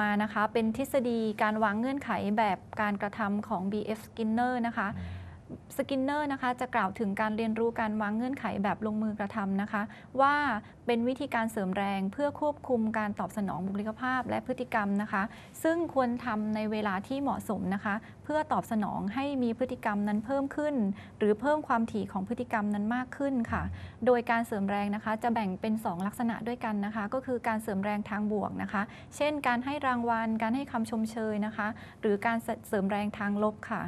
มานะคะเป็นทฤษฎีการวางเงื่อนไขแบบการกระทำของ B.F. Skinner นะคะสกินเนอร์นะคะจะกล่าวถึงการเรียนรู้การวางเงื่อนไขแบบลงมือกระทำนะคะ ว่าเป็นวิธีการเสริมแรง เพื่อควบคุมการตอบสนองบุคลิกภาพและพฤติกรรมนะคะ ซึ่งควรทำในเวลาที่เหมาะสมนะคะ เพื่อตอบสนองให้มีพฤติกรรมนั้นเพิ่มขึ้น หรือเพิ่มความถี่ของพฤติกรรมนั้นมากขึ้นค่ะ โดยการเสริมแรงนะคะจะแบ่งเป็น 2 ลักษณะด้วยกันนะคะ ก็คือการเสริมแรงทางบวกนะคะ เช่นการให้รางวัลการให้คำชมเชยนะคะ หรือการเสริมแรงทางลบค่ะ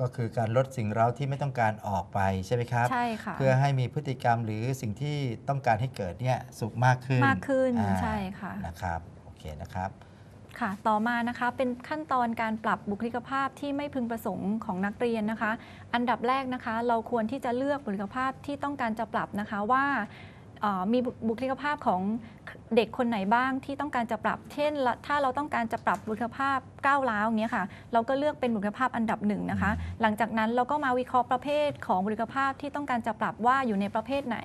ก็คือการลดสิ่งเร้าที่ไม่ต้องการออกไปใช่ไหมครับใช่ค่ะเพื่อให้มีพฤติกรรมหรือสิ่งที่ต้องการให้เกิดเนี่ยสุขมากขึ้นมากขึ้นใช่ค่ะนะครับโอเคนะครับค่ะต่อมานะคะเป็นขั้นตอนการปรับบุคลิกภาพที่ไม่พึงประสงค์ของนักเรียนนะคะ อันดับแรกนะคะเราควรที่จะเลือกบุคลิกภาพที่ต้องการจะปรับนะคะว่ามีบุคลิกภาพของเด็กคนไหนบ้างที่ต้องการจะปรับเช่นถ้าเราต้องการจะปรับบุคลภาพก้าวร้าวอย่างเงี้ยค่ะ เราก็เลือกเป็นบุคลภาพอันดับหนึ่งนะคะ หลังจากนั้นเราก็มาวิเคราะห์ประเภทของบุคลภาพที่ต้องการจะปรับว่าอยู่ในประเภทไหน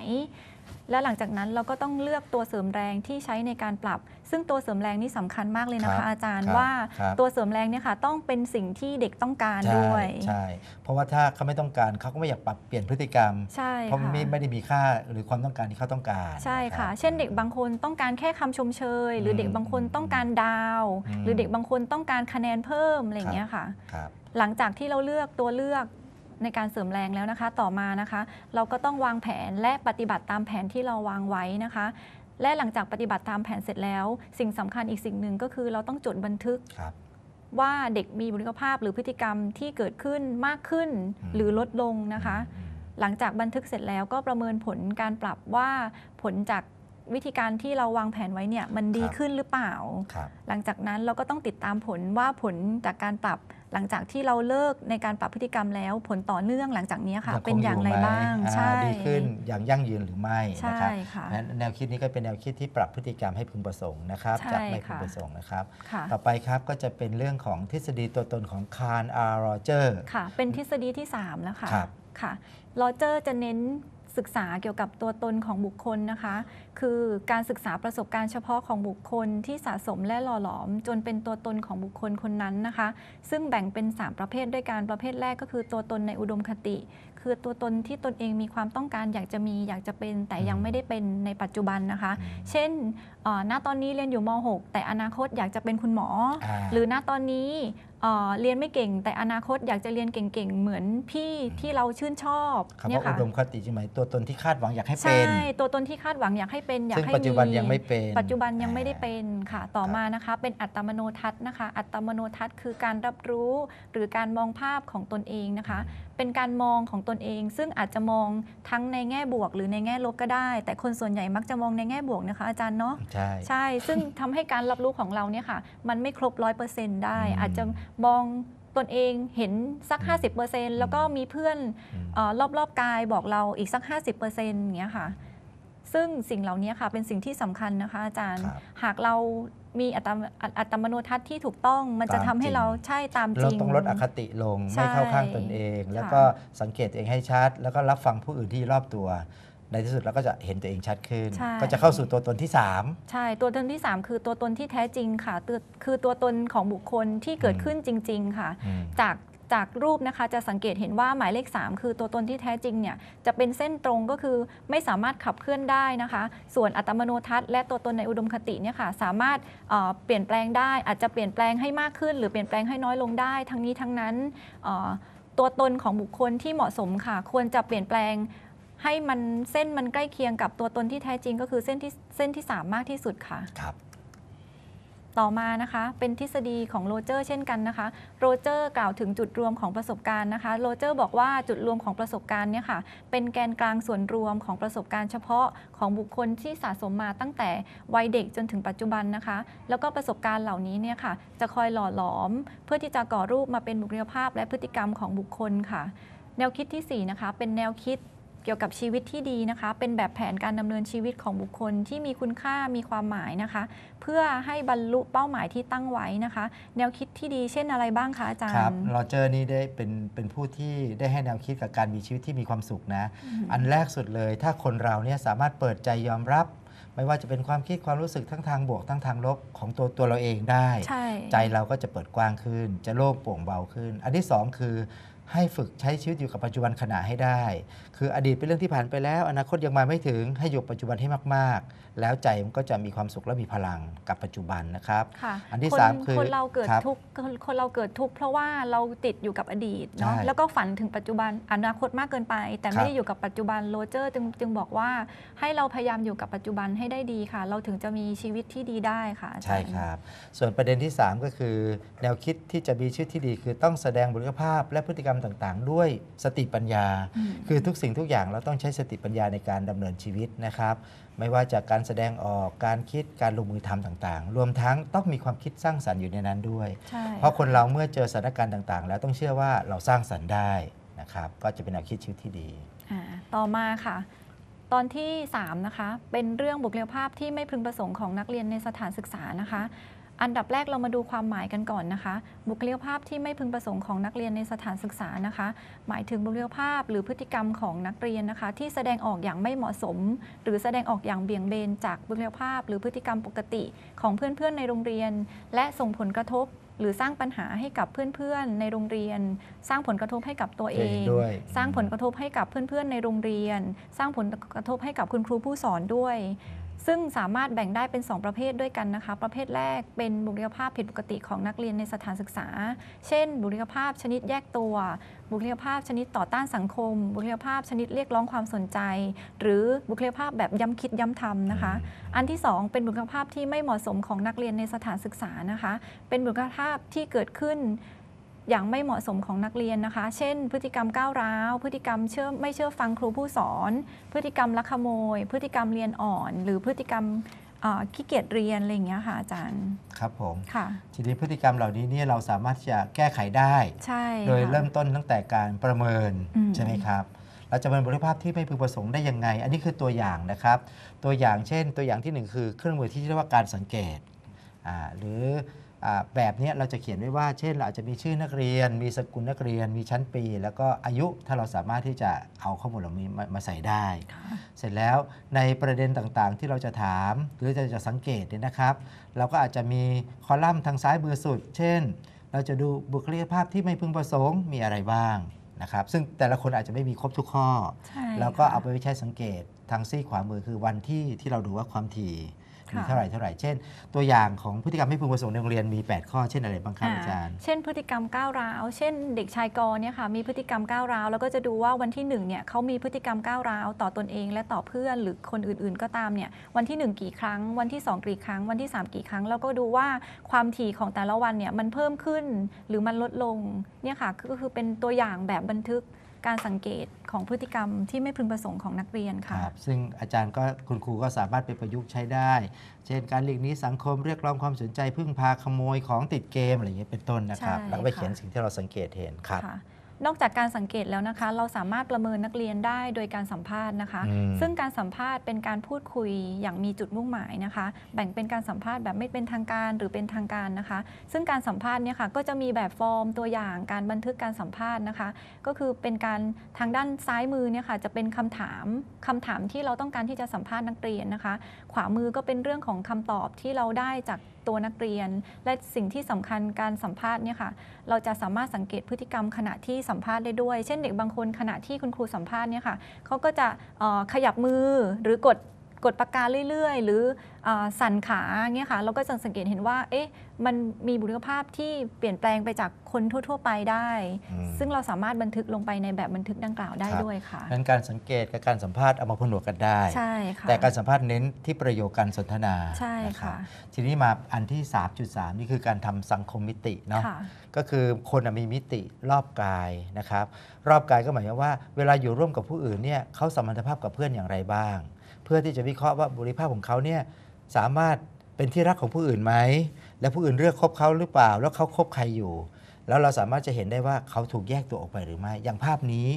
แล้วหลังจากนั้นเราก็ต้องเลือกตัวเสริมแรงที่ใช้ในการปรับ ซึ่งตัวเสริมแรงนี่สำคัญมากเลยนะคะ อาจารย์ว่าตัวเสริมแรงเนี่ยค่ะต้องเป็นสิ่งที่เด็กต้องการด้วยใช่เพราะว่าถ้าเขาไม่ต้องการเขาก็ไม่อยากปรับเปลี่ยนพฤติกรรมใช่เพราะไม่ไม่ได้มีค่าหรือความต้องการที่เขาต้องการใช่ค่ะ เช่นเด็กบางคนต้องการแค่คำชมเชย หรือเด็กบางคนต้องการดาว หรือเด็กบางคนต้องการคะแนนเพิ่มอะไรอย่างเงี้ยค่ะหลังจากที่เราเลือกตัวเลือกในการเสริมแรงแล้วนะคะต่อมานะคะ เราก็ต้องวางแผนและปฏิบัติตามแผนที่เราวางไว้นะคะ และหลังจากปฏิบัติตามแผนเสร็จแล้ว สิ่งสำคัญอีกสิ่งหนึ่งก็คือเราต้องจดบันทึกว่าเด็กมีบุคลิกภาพหรือพฤติกรรมที่เกิดขึ้นมากขึ้นหรือลดลงนะคะ หลังจากบันทึกเสร็จแล้วก็ประเมินผลการปรับว่าผลจากวิธีการที่เราวางแผนไว้เนี่ยมันดีขึ้นหรือเปล่าหลังจากนั้นเราก็ต้องติดตามผลว่าผลจากการปรับหลังจากที่เราเลิกในการปรับพฤติกรรมแล้วผลต่อเนื่องหลังจากนี้ค่ะ เป็นอย่างไรบ้างใช่ดีขึ้นอย่างยั่งยืนหรือไม่นะครับแนวคิดนี้ก็เป็นแนวคิดที่ปรับพฤติกรรมให้พึงประสงค์นะครับจากไม่พึงประสงค์นะครับ ต่อไปครับก็จะเป็นเรื่องของทฤษฎีตัวตนของคาร์นอาร์โรเจอร์ค่ะ เป็นทฤษฎีที่ 3 แล้วค่ะค่ะโรเจอร์จะเน้นศึกษาเกี่ยวกับตัวตนของบุคคลนะคะคือการศึกษาประสบการณ์เฉพาะของบุคคลที่สะสมและหล่อหลอม จนเป็นตัวตนของบุคคลคนนั้นนะคะ ซึ่งแบ่งเป็น 3 ประเภทด้วยการประเภทแรกก็คือตัวตนในอุดมคติ คือตัวตนที่ตนเองมีความต้องการอยากจะมีอยากจะเป็นแต่ยังไม่ได้เป็นในปัจจุบันนะคะ เช่นณตอนนี้เรียนอยู่ม .6 แต่อนาคตอยากจะเป็นคุณหมอ หรือณตอนนี้เรียนไม่เก่ง แต่อนาคตอยากจะเรียนเก่งๆเหมือนพี่ที่เราชื่นชอบเนี่ยค่ะอุดมคติใช่ไหมตัวตนที่คาดหวังอยากให้เป็นใช่ตัวตนที่คาดหวังอยากใหป็นอยากซึ่งให้ปัจจุบันยังไม่เป็นปัจจุบันยังไม่ได้เป็นค่ะ ต่อมานะคะเป็นอัตมโนทัศน์นะคะ อัตมโนทัศน์ คือการรับรู้หรือการมองภาพของตนเองนะคะ เป็นการมองของตนเอง ซึ่งอาจจะมองทั้งในแง่บวกหรือในแง่ลบก็ได้ แต่คนส่วนใหญ่มักจะมองในแง่บวกนะคะ อาจารย์เนาะใช่ใช่ ซึ่งทำให้การรับรู้ของเราเนี่ยค่ะมันไม่ครบร้อยเปอร์เซ็นต์ได้อาจจะมองตนเองเห็นสัก 50%แล้วก็มีเพื่อนออรอบๆกายบอกเราอีกสัก 50%อย่างเงี้ยค่ะซึ่งสิ่งเหล่านี้ค่ะเป็นสิ่งที่สำคัญนะคะ อาจารย์หากเรามีอัตอัตมโนทัศน์ที่ถูกต้องมันจะทำให้เราใช่ตามจริงเราต้องลดอคติลงไม่เข้าข้างตนเอง แล้วก็สังเกตเองให้ชัด แล้วก็รับฟังผู้อื่นที่รอบตัว ในที่สุดเราก็จะเห็นตัวเองชัดขึ้น ก็จะเข้าสู่ตัวตนที่3ใช่ตัวตนที่ 3 คือตัวตนที่แท้จริงค่ะ คือตัวตนของบุคคลที่เกิดขึ้นจริง ๆค่ะ จากจากรูปนะคะจะสังเกตเห็นว่าหมายเลข 3 คือตัวตนที่แท้จริงเนี่ยจะเป็นเส้นตรงก็คือไม่สามารถขับเคลื่อนได้นะคะ ส่วนอัตมโนทัศน์และตัวตนในอุดมคติเนี่ยค่ะ สามารถเเปลี่ยนแปลงได้อาจจะเปลี่ยนแปลงให้มากขึ้นหรือเปลี่ยนแปลงให้น้อยลงได้ ทั้งนี้ทั้งนั้นตัวตนของบุคคลที่เหมาะสมค่ะ ควรจะเปลี่ยนแปลงให้มันเส้นมันใกล้เคียงกับตัวตนที่แท้จริงก็คือเส้นที่เส้นที่3มากที่สุดค่ะครับต่อมานะคะเป็นทฤษฎีของโรเจอร์ เช่นกันนะคะโรเจอร์กล่าวถึงจุดรวมของประสบการณ์นะคะ โรเจอร์บอกว่าจุดรวมของประสบการณ์เนี่ยค่ะ เป็นแกนกลางส่วนรวมของประสบการณ์เฉพาะของบุคคลที่สะสมมาตั้งแต่ วัยเด็กจนถึงปัจจุบันนะคะ แล้วก็ประสบการณ์เหล่านี้เนี่ยค่ะ จะคอยหล่อหลอม เพื่อที่จะก่อรูปมาเป็นบุคลิกภาพและพฤติกรรมของบุคคลค่ะ แนวคิดที่4นะคะเป็นแนวคิดเกี่ยวกับชีวิตที่ดีนะคะ เป็นแบบแผนการดำเนินชีวิตของบุคคลที่มีคุณค่ามีความหมายนะคะ เพื่อให้บรรลุเป้าหมายที่ตั้งไว้นะคะ แนวคิดที่ดีเช่นอะไรบ้างคะอาจารย์ครับโรเจอร์นี่ได้เป็นเป็นผู้ที่ได้ให้แนวคิดกับการมีชีวิตที่มีความสุขนะ อันแรกสุดเลยถ้าคนเราเนี่ยสามารถเปิดใจยอมรับ ไม่ว่าจะเป็นความคิดความรู้สึกทั้งทางบวก ทั้งทางลบของตัวตัวเราเองได้ ใจเราก็จะเปิดกว้างขึ้นจะโล่งโปร่งเบาขึ้น อันที่ 2 คือให้ฝึกใช้ชีวิตอยู่กับปัจจุบันขณะให้ได้ คืออดีตเป็นเรื่องที่ผ่านไปแล้ว อนาคตยังมาไม่ถึงให้อยู่ปัจจุบันให้มากแล้วใจมันก็จะมีความสุขและมีพลังกับปัจจุบันนะครับคอันที่สามคือคนเราเกิดทุกข์คนคนเราเกิดทุกเพราะว่าเราติดอยู่กับอดีตเนาะแล้วก็ฝันถึงปัจจุบันอนาคตมากเกินไป แต่ไม่ได้อยู่กับปัจจุบันโรเจอร์จึงจึงบอกว่าให้เราพยายามอยู่กับปัจจุบันให้ได้ดีค่ะ เราถึงจะมีชีวิตที่ดีได้ค่ะใช่ครับส่วนประเด็นที่ 3 ก็คือ แนวคิดที่จะมีชีวิตที่ดีคือต้องแสดงบุคลิกภาพและพฤติกรรมต่าง ๆ ด้วยสติปัญญา คือทุกสิ่งทุกอย่างเราต้องใช้สติปัญญาในการดำเนินชีวิตนะครับไม่ว่าจากการแสดงออก การคิดการลงมือทำต่าง ๆ รวมทั้งต้องมีความคิดสร้างสรรค์อยู่ในนั้นด้วย เพราะคนเราเมื่อเจอสถานการณ์ต่างๆ แล้วต้องเชื่อว่าเราสร้างสรรค์ได้นะครับ ก็จะเป็นแนวคิดชีวิตที่ดี ต่อมาค่ะ ตอนที่ 3 นะคะ เป็นเรื่องบุคลิกภาพที่ไม่พึงประสงค์ของนักเรียนในสถานศึกษานะคะอันดับแรกเรามาดูความหมายกันก่อนนะคะบุคลิกภาพที่ไม่พึงประสงค์ของนักเรียนในสถานศึกษานะคะ หมายถึงบุคลิกภาพหรือพฤติกรรมของนักเรียนนะคะ ที่แสดงออกอย่างไม่เหมาะสม หรือแสดงออกอย่างเบี่ยงเบนจากบุคลิกภาพหรือพฤติกรรมปกติของเพื่อนๆ ในโรงเรียน และส่งผลกระทบ หรือสร้างปัญหาให้กับเพื่อนๆ ในโรงเรียน สร้างผลกระทบให้กับตัวเอง สร้างผลกระทบให้กับเพื่อน ๆในโรงเรียน สร้างผลกระทบให้กับคุณครูผู้สอนด้วยซึ่งสามารถแบ่งได้เป็น 2 ประเภทด้วยกันนะคะ ประเภทแรกเป็นบุคลิกภาพผิดปกติของนักเรียนในสถานศึกษา เช่น บุคลิกภาพชนิดแยกตัว บุคลิกภาพชนิดต่อต้านสังคม บุคลิกภาพชนิดเรียกร้องความสนใจ หรือบุคลิกภาพแบบย้ำคิดย้ำทำนะคะ อันที่ 2 เป็นบุคลิกภาพที่ไม่เหมาะสมของนักเรียนในสถานศึกษานะคะเป็นบุคลิกภาพที่เกิดขึ้นอย่างไม่เหมาะสมของนักเรียนนะคะ เช่น พฤติกรรมก้าวร้าว พฤติกรรมเชื่อไม่เชื่อฟังครูผู้สอน พฤติกรรมลักขโมย พฤติกรรมเรียนอ่อน หรือพฤติกรรมขี้เกียจเรียนอะไรอย่างเงี้ยค่ะอาจารย์ ครับผม ค่ะ ทีนี้พฤติกรรมเหล่านี้เนี่ยเราสามารถจะแก้ไขได้ใช่โดยเริ่มต้นตั้งแต่การประเมินใช่ไหมครับ เราจะเป็นบริภาพที่ไม่พึงประสงค์ได้ยังไง อันนี้คือตัวอย่างนะครับ ตัวอย่างเช่น ตัวอย่างที่1คือเครื่องมือที่เรียกว่าการสังเกตหรือแบบนี้เราจะเขียนไว้ว่า เช่น เราอาจจะมีชื่อนักเรียน มีสกุลนักเรียน มีชั้นปี แล้วก็อายุถ้าเราสามารถที่จะเอาข้อมูลเหล่านี้มาใส่ได้เสร็จแล้วในประเด็นต่างๆที่เราจะถามหรือจะจะสังเกตเนี่ยนะครับ เราก็อาจจะมีคอลัมน์ทางซ้ายมือสุด เช่น เราจะดูบุคลิกภาพที่ไม่พึงประสงค์มีอะไรบ้างนะครับซึ่งแต่ละคนอาจจะไม่มีครบทุกข้อ แล้วก็เอาไปใช้สังเกตทางซีกขวามือคือวันที่ที่เราดูว่าความถี่มีเท่าไหร่เท่าไหร่เช่นตัวอย่างของพฤติกรรมไม่พึงประสงค์ในโรงเรียนมี 8 ข้อ เช่นอะไรบ้างครับอาจารย์ เช่นพฤติกรรมก้าวร้าว เช่นเด็กชายกรเนี่ยค่ะ มีพฤติกรรมก้าวร้าว แล้วก็จะดูว่าวันที่1เนี่ยเขามีพฤติกรรมก้าวร้าวต่อตนเองและต่อเพื่อนหรือคนอื่น ๆ ก็ตามเนี่ย วันที่1 กี่ครั้ง วันที่2กี่ครั้ง วันที่ 3 กี่ครั้ง แล้วก็ดูว่าความถี่ของแต่ละวันเนี่ย มันเพิ่มขึ้น หรือมันลดลง เนี่ยค่ะก็คือเป็นตัวอย่างแบบบันทึกการสังเกตของพฤติกรรมที่ไม่พึงประสงค์ของนักเรียนค่ะ ครับ ซึ่งอาจารย์ก็คุณครูก็สามารถไปประยุกต์ใช้ได้ เช่นการหลีกนี้สังคมเรียกร้องความสนใจพึ่งพาขโมยของติดเกมอะไรอย่างเงี้ยเป็นต้นนะครับ แล้วไปเขียนสิ่งที่เราสังเกตเห็นครับนอกจากการสังเกตแล้วนะคะ เราสามารถประเมินนักเรียนได้โดยการสัมภาษณ์นะคะ ซึ่งการสัมภาษณ์เป็นการพูดคุยอย่างมีจุดมุ่งหมายนะคะ แบ่งเป็นการสัมภาษณ์แบบไม่เป็นทางการหรือเป็นทางการนะคะ ซึ่งการสัมภาษณ์เนี่ยค่ะก็จะมีแบบฟอร์มตัวอย่างการบันทึกการสัมภาษณ์นะคะก็คือเป็นการทางด้านซ้ายมือเนี่ยค่ะ จะเป็นคำถามคำถามที่เราต้องการที่จะสัมภาษณ์นักเรียนนะคะขวามือก็เป็นเรื่องของคำตอบที่เราได้จากตัวนักเรียน และสิ่งที่สำคัญการสัมภาษณ์เนี่ยค่ะเราจะสามารถสังเกตพฤติกรรมขณะที่สัมภาษณ์ได้ด้วยเช่นเด็กบางคนขณะที่คุณครูสัมภาษณ์เนี่ยค่ะเขาก็จะขยับมือหรือกดกดปากกาเรื่อยๆ หรืออสั่นขาเงี้ยค่ะ เราก็จะสังเกตเห็นว่า เอ๊ะ มันมีบุคลิกภาพที่เปลี่ยนแปลงไปจากคนทั่วๆไปได้ ซึ่งเราสามารถบันทึกลงไปในแบบบันทึกดังกล่าวได้ด้วยค่ะงั้นการสังเกตกับการสัมภาษณ์เอามาผนวกกันได้ ใช่ค่ะ แต่การสัมภาษณ์เน้นที่ประโยคการสนทนา ใช่ค่ะทีนี้มาอันที่ 3.3 นี่คือการทำสังคมมิติเนาะ ก็คือคนมีมิติรอบกายนะครับ รอบกายก็หมายความว่าเวลาอยู่ร่วมกับผู้อื่นเนี่ยเขาสัมพันธภาพกับเพื่อนอย่างไรบ้างพื่อที่จะวิเคราะห์ว่าบุริภาพของเขาเนี่ยสามารถเป็นที่รักของผู้อื่นไหม และผู้อื่นเลือกคบเขาหรือเปล่าแล้วเขาคบใครอยู่ แล้วเราสามารถจะเห็นได้ว่าเขาถูกแยกตัวออกไปหรือไม่อย่างภาพนี้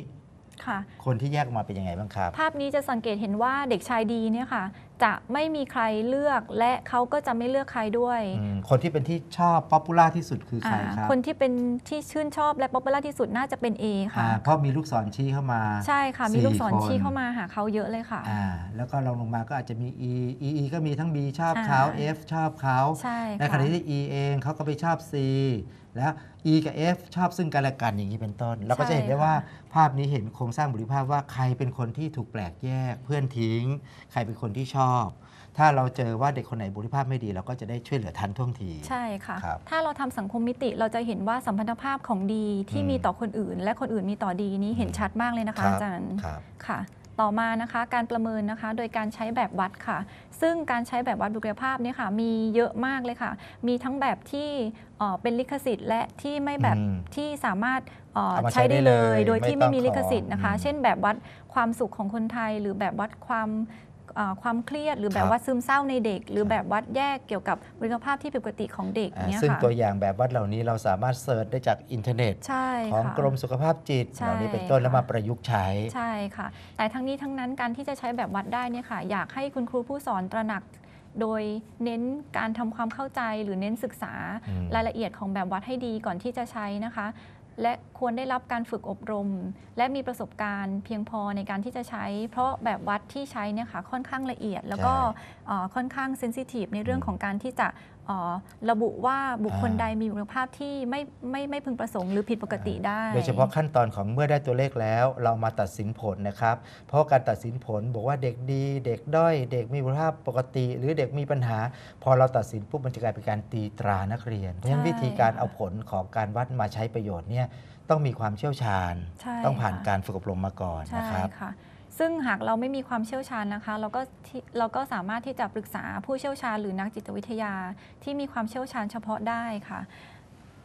คคนที่แยกออกมาเป็นยังไงบ้างครับ ภาพนี้จะสังเกตเห็นว่าเด็กชายดีเนี่ยค่ะจะไม่มีใครเลือกและเขาก็จะไม่เลือกใครด้วย คนที่เป็นที่ชอบป๊อปปูล่าที่สุดคือใครครับคนที่เป็นที่ชื่นชอบ และป๊อปปูล่าที่สุดน่าจะเป็น A ค่ะเพราะมีลูกศรชี้เข้ามา ใช่ค่ะมีลูกศรชี้เข้ามาหาเขาเยอะเลยค่ะแล้วก็ลงลงมาก็อาจจะมี E E E ก็มีทั้ง B ชอบเขา F ชอบเขาใช่ในขณะที่ E เองเขาก็ไปชอบ C แล้ว E กับ F ชอบซึ่งกันและกันอย่างนี้เป็นต้นเราก็จะเห็นได้ว่าภาพนี้เห็นโครงสร้างบุริภาพว่าใครเป็นคนที่ถูกแปลกแยกเพื่อนทิ้ง ใครเป็นคนที่ชอบอบถ้าเราเจอว่าเด็กคนไหนบุคลิกภาพไม่ดีเราก็จะได้ช่วยเหลือทันท่วงที ใช่ค่ะคถ้าเราทำสังคมมิติเราจะเห็นว่าสัมพันธภาพของดีที่มีต่อคนอื่น และคนอื่นมีต่อดีนี้เห็นชัดมากเลยนะคะอาจารย์ค่ะต่อมานะคะการประเมินนะคะโดยการใช้แบบวัดค่ะ ซึ่งการใช้แบบวัดบุคลิกภาพนี่ค่ะมีเยอะมากเลยค่ะ มีทั้งแบบที่เป็นลิขสิทธิ์ และที่ไม่แบบที่สามารถใช้ได้เลย โดยที่ไม่มีลิขสิทธิ์นะคะ เช่นแบบวัดความสุขของคนไทย หรือแบบวัดความความเครียดหรือแบบว่าซึมเศร้าในเด็ก หรือแบบวัดแยกเกี่ยวกับวุฒิภาพที่ผิดปกติของเด็กเนี่ยค่ะซึ่งตัวอย่างแบบวัดเหล่านี้เราสามารถเสิร์ชได้จากอินเทอร์เน็ตของกรมสุขภาพจิต เหล่านี้เป็นต้นแล้วมาประยุกต์ใช้ ใช่ค่ะ แต่ทั้งนี้ทั้งนั้นการที่จะใช้แบบวัดได้เนี่ยค่ะ อยากให้คุณครูผู้สอนตระหนัก โดยเน้นการทำความเข้าใจหรือเน้นศึกษารายละเอียดของแบบวัดให้ดีก่อนที่จะใช้นะคะและควรได้รับการฝึกอบรม และมีประสบการณ์เพียงพอในการที่จะใช้ เพราะแบบวัดที่ใช้เนี่ยค่ะค่อนข้างละเอียด แล้วก็ค่อนข้างเซนซิทีฟในเรื่องของการที่จะออระบุว่าบุคคลใดมีคุณภาพที่ไม่ไม่ไม่พึงประสงค์หรือผิดปกติได้โดยเฉพาะขั้นตอนของเมื่อได้ตัวเลขแล้วเรามาตัดสินผลนะครับ เพราะการตัดสินผลบอกว่าเด็กดี เด็กด้อยเด็กมีคุณภาพปกติ หรือเด็กมีปัญหา พอเราตัดสินปุ๊บมันจะกลายเป็นการตีตรานักเรียนเพราะฉะนั้นวิธีการเอาผลของการวัดมาใช้ประโยชน์เนี่ยต้องมีความเชี่ยวชาญ ต้องผ่านการฝึกอบรมมาก่อนนะครับซึ่งหากเราไม่มีความเชี่ยวชาญนะคะ เราก็เราก็สามารถที่จะปรึกษาผู้เชี่ยวชาญ หรือนักจิตวิทยา ที่มีความเชี่ยวชาญเฉพาะได้ค่ะ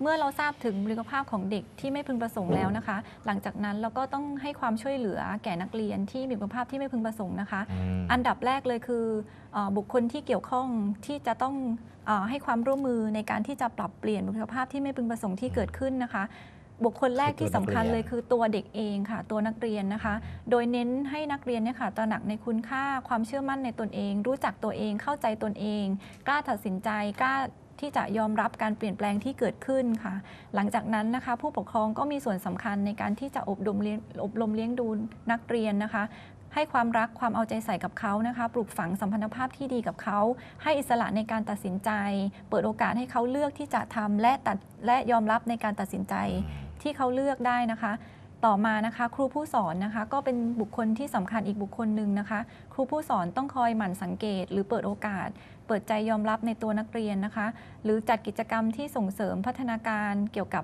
เมื่อเราทราบถึงบุคลิกภาพของเด็กที่ไม่พึงประสงค์แล้วนะคะ หลังจากนั้นเราก็ต้องให้ความช่วยเหลือแก่นักเรียนที่มีบุคลิกภาพที่ไม่พึงประสงค์นะคะ อันดับแรกเลยคืออบุคคลที่เกี่ยวข้องที่จะต้องอให้ความร่วมมือในการที่จะปรับเปลี่ยนบุคลิกภาพที่ไม่พึงประสงค์ที่เกิดขึ้นนะคะบุคคลแรกที่สำคัญเลยคือตัวเด็กเองค่ะ ตัวนักเรียนนะคะ โดยเน้นให้นักเรียนเนี่ยค่ะตระหนักในคุณค่าความเชื่อมั่นในตนเอง รู้จักตัวเองเข้าใจตนเองกล้าตัดสินใจกล้าที่จะยอมรับการเปลี่ยนแปลงที่เกิดขึ้นค่ะ หลังจากนั้นนะคะ ผู้ปกครองก็มีส่วนสำคัญในการที่จะอบรมเลี้ยงอบรมเลี้ยงดูนักเรียนนะคะ ให้ความรักความเอาใจใส่กับเขานะคะปลูกฝังสัมพันธภาพที่ดีกับเขาให้อิสระในการตัดสินใจ เปิดโอกาสให้เขาเลือกที่จะทำและตัดและยอมรับในการตัดสินใจที่เขาเลือกได้นะคะ ต่อมานะคะ ครูผู้สอนนะคะก็เป็นบุคคลที่สำคัญอีกบุคคลหนึ่งนะคะ ครูผู้สอนต้องคอยหมั่นสังเกต หรือเปิดโอกาส เปิดใจยอมรับในตัวนักเรียนนะคะ หรือจัดกิจกรรมที่ส่งเสริมพัฒนาการเกี่ยวกับ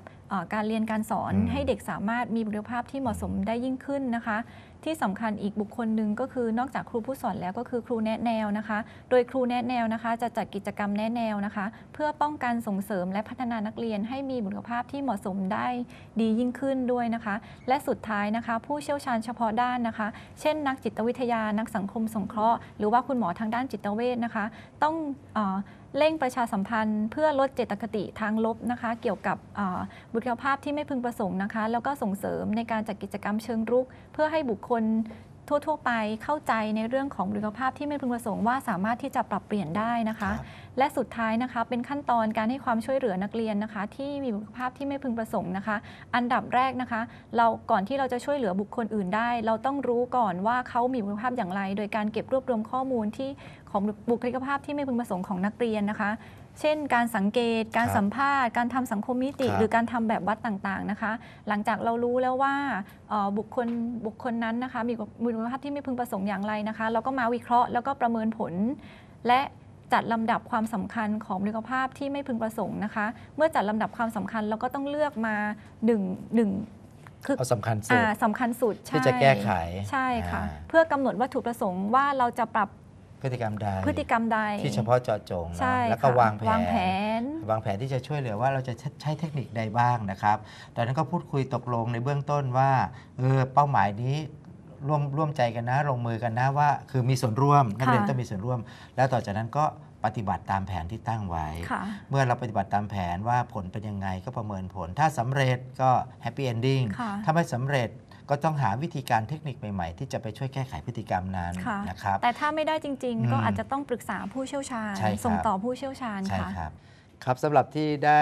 การเรียนการสอนให้เด็กสามารถมีบุคลิกภาพที่เหมาะสมได้ยิ่งขึ้นนะคะที่สำคัญอีกบุคคลหนึ่งก็คือนอกจากครูผู้สอนแล้วก็คือครูแนะแนวนะคะ โดยครูแนะแนวนะคะ จะจัดกิจกรรมแนะแนวนะคะ เพื่อป้องกันส่งเสริมและพัฒนานักเรียน ให้มีบุคลิกภาพที่เหมาะสมได้ดียิ่งขึ้นด้วยนะคะ และสุดท้ายนะคะ ผู้เชี่ยวชาญเฉพาะด้านนะคะ เช่นนักจิตวิทยานักสังคมสงเคราะห์หรือว่าคุณหมอทางด้านจิตเวชนะคะ ต้องอเร่งประชาสัมพันธ์เพื่อลดเจตคติทางลบนะคะ เกี่ยวกับบุคลภาพที่ไม่พึงประสงค์นะคะ แล้วก็ส่งเสริมในการจัดกกิจกรรมเชิงรุก เพื่อให้บุคคลทั่วๆไปเข้าใจในเรื่องของบุคลภาพที่ไม่พึงประสงค์ว่าสามารถที่จะปรับเปลี่ยนได้นะคะ และสุดท้ายนะคะ เป็นขั้นตอนการให้ความช่วยเหลือนักเรียนนะคะ ที่มีบุคลภาพที่ไม่พึงประสงค์นะคะ อันดับแรกนะคะ เราก่อนที่เราจะช่วยเหลือบุคคลอื่นได้ เราต้องรู้ก่อนว่าเขามีบุคลภาพอย่างไร โดยการเก็บรวบรวมข้อมูลที่ของบุคลิกภาพที่ไม่พึงประสงค์ของนักเรียนนะคะเช่น การสังเกตการสัมภาษณ์การทำสังคมมิติ หรือการทำแบบวัดต่างๆนะคะ หลังจากเรารู้แล้วว่าบุคคลบุคคลนั้นนะคะมีมูลค่าที่ไม่พึงประสงค์อย่างไรนะคะ เราก็มาวิเคราะห์แล้วก็ประเมินผล และจัดลำดับความสำคัญของมูลค่ภาพที่ไม่พึงประสงค์นะคะเมื่อจัดลำดับความสำคัญเราก็ต้องเลือกมา1นึ่งคือสำคัญสุดสำคัญสุดที่จะแก้ไขใช่ค่ะเพื่อกำหนดวัตถุประสงค์ว่าเราจะปรับพฤติกรรมใดพฤติกรรมใดที่เฉพาะเจาะจงนะแล้วก็วางแผนวางแผน วางแผนที่จะช่วยเหลือว่าเราจะใช้เทคนิคใดบ้างนะครับตอนนั้นก็พูดคุยตกลงในเบื้องต้นว่าเออเป้าหมายนี้ร่วมร่วมใจกันนะ ลงมือกันนะว่า คือมีส่วนร่วมนักเรียนต้องมีส่วนร่วม แล้วต่อจากนั้นก็ปฏิบัติตามแผนที่ตั้งไว้ เมื่อเราปฏิบัติตามแผนว่าผลเป็นยังไงก็ประเมินผล ถ้าสำเร็จก็แฮปปี้เอนดิ้งถ้าไม่สำเร็จก็ต้องหาวิธีการเทคนิคใหม่ๆ ที่จะไปช่วยแก้ไขพฤติกรรมนั้นนะครับแต่ถ้าไม่ได้จริง ๆ ก็อาจจะต้องปรึกษาผู้เชี่ยวชาญ ส่งต่อผู้เชี่ยวชาญค่ะครับสำหรับที่ได้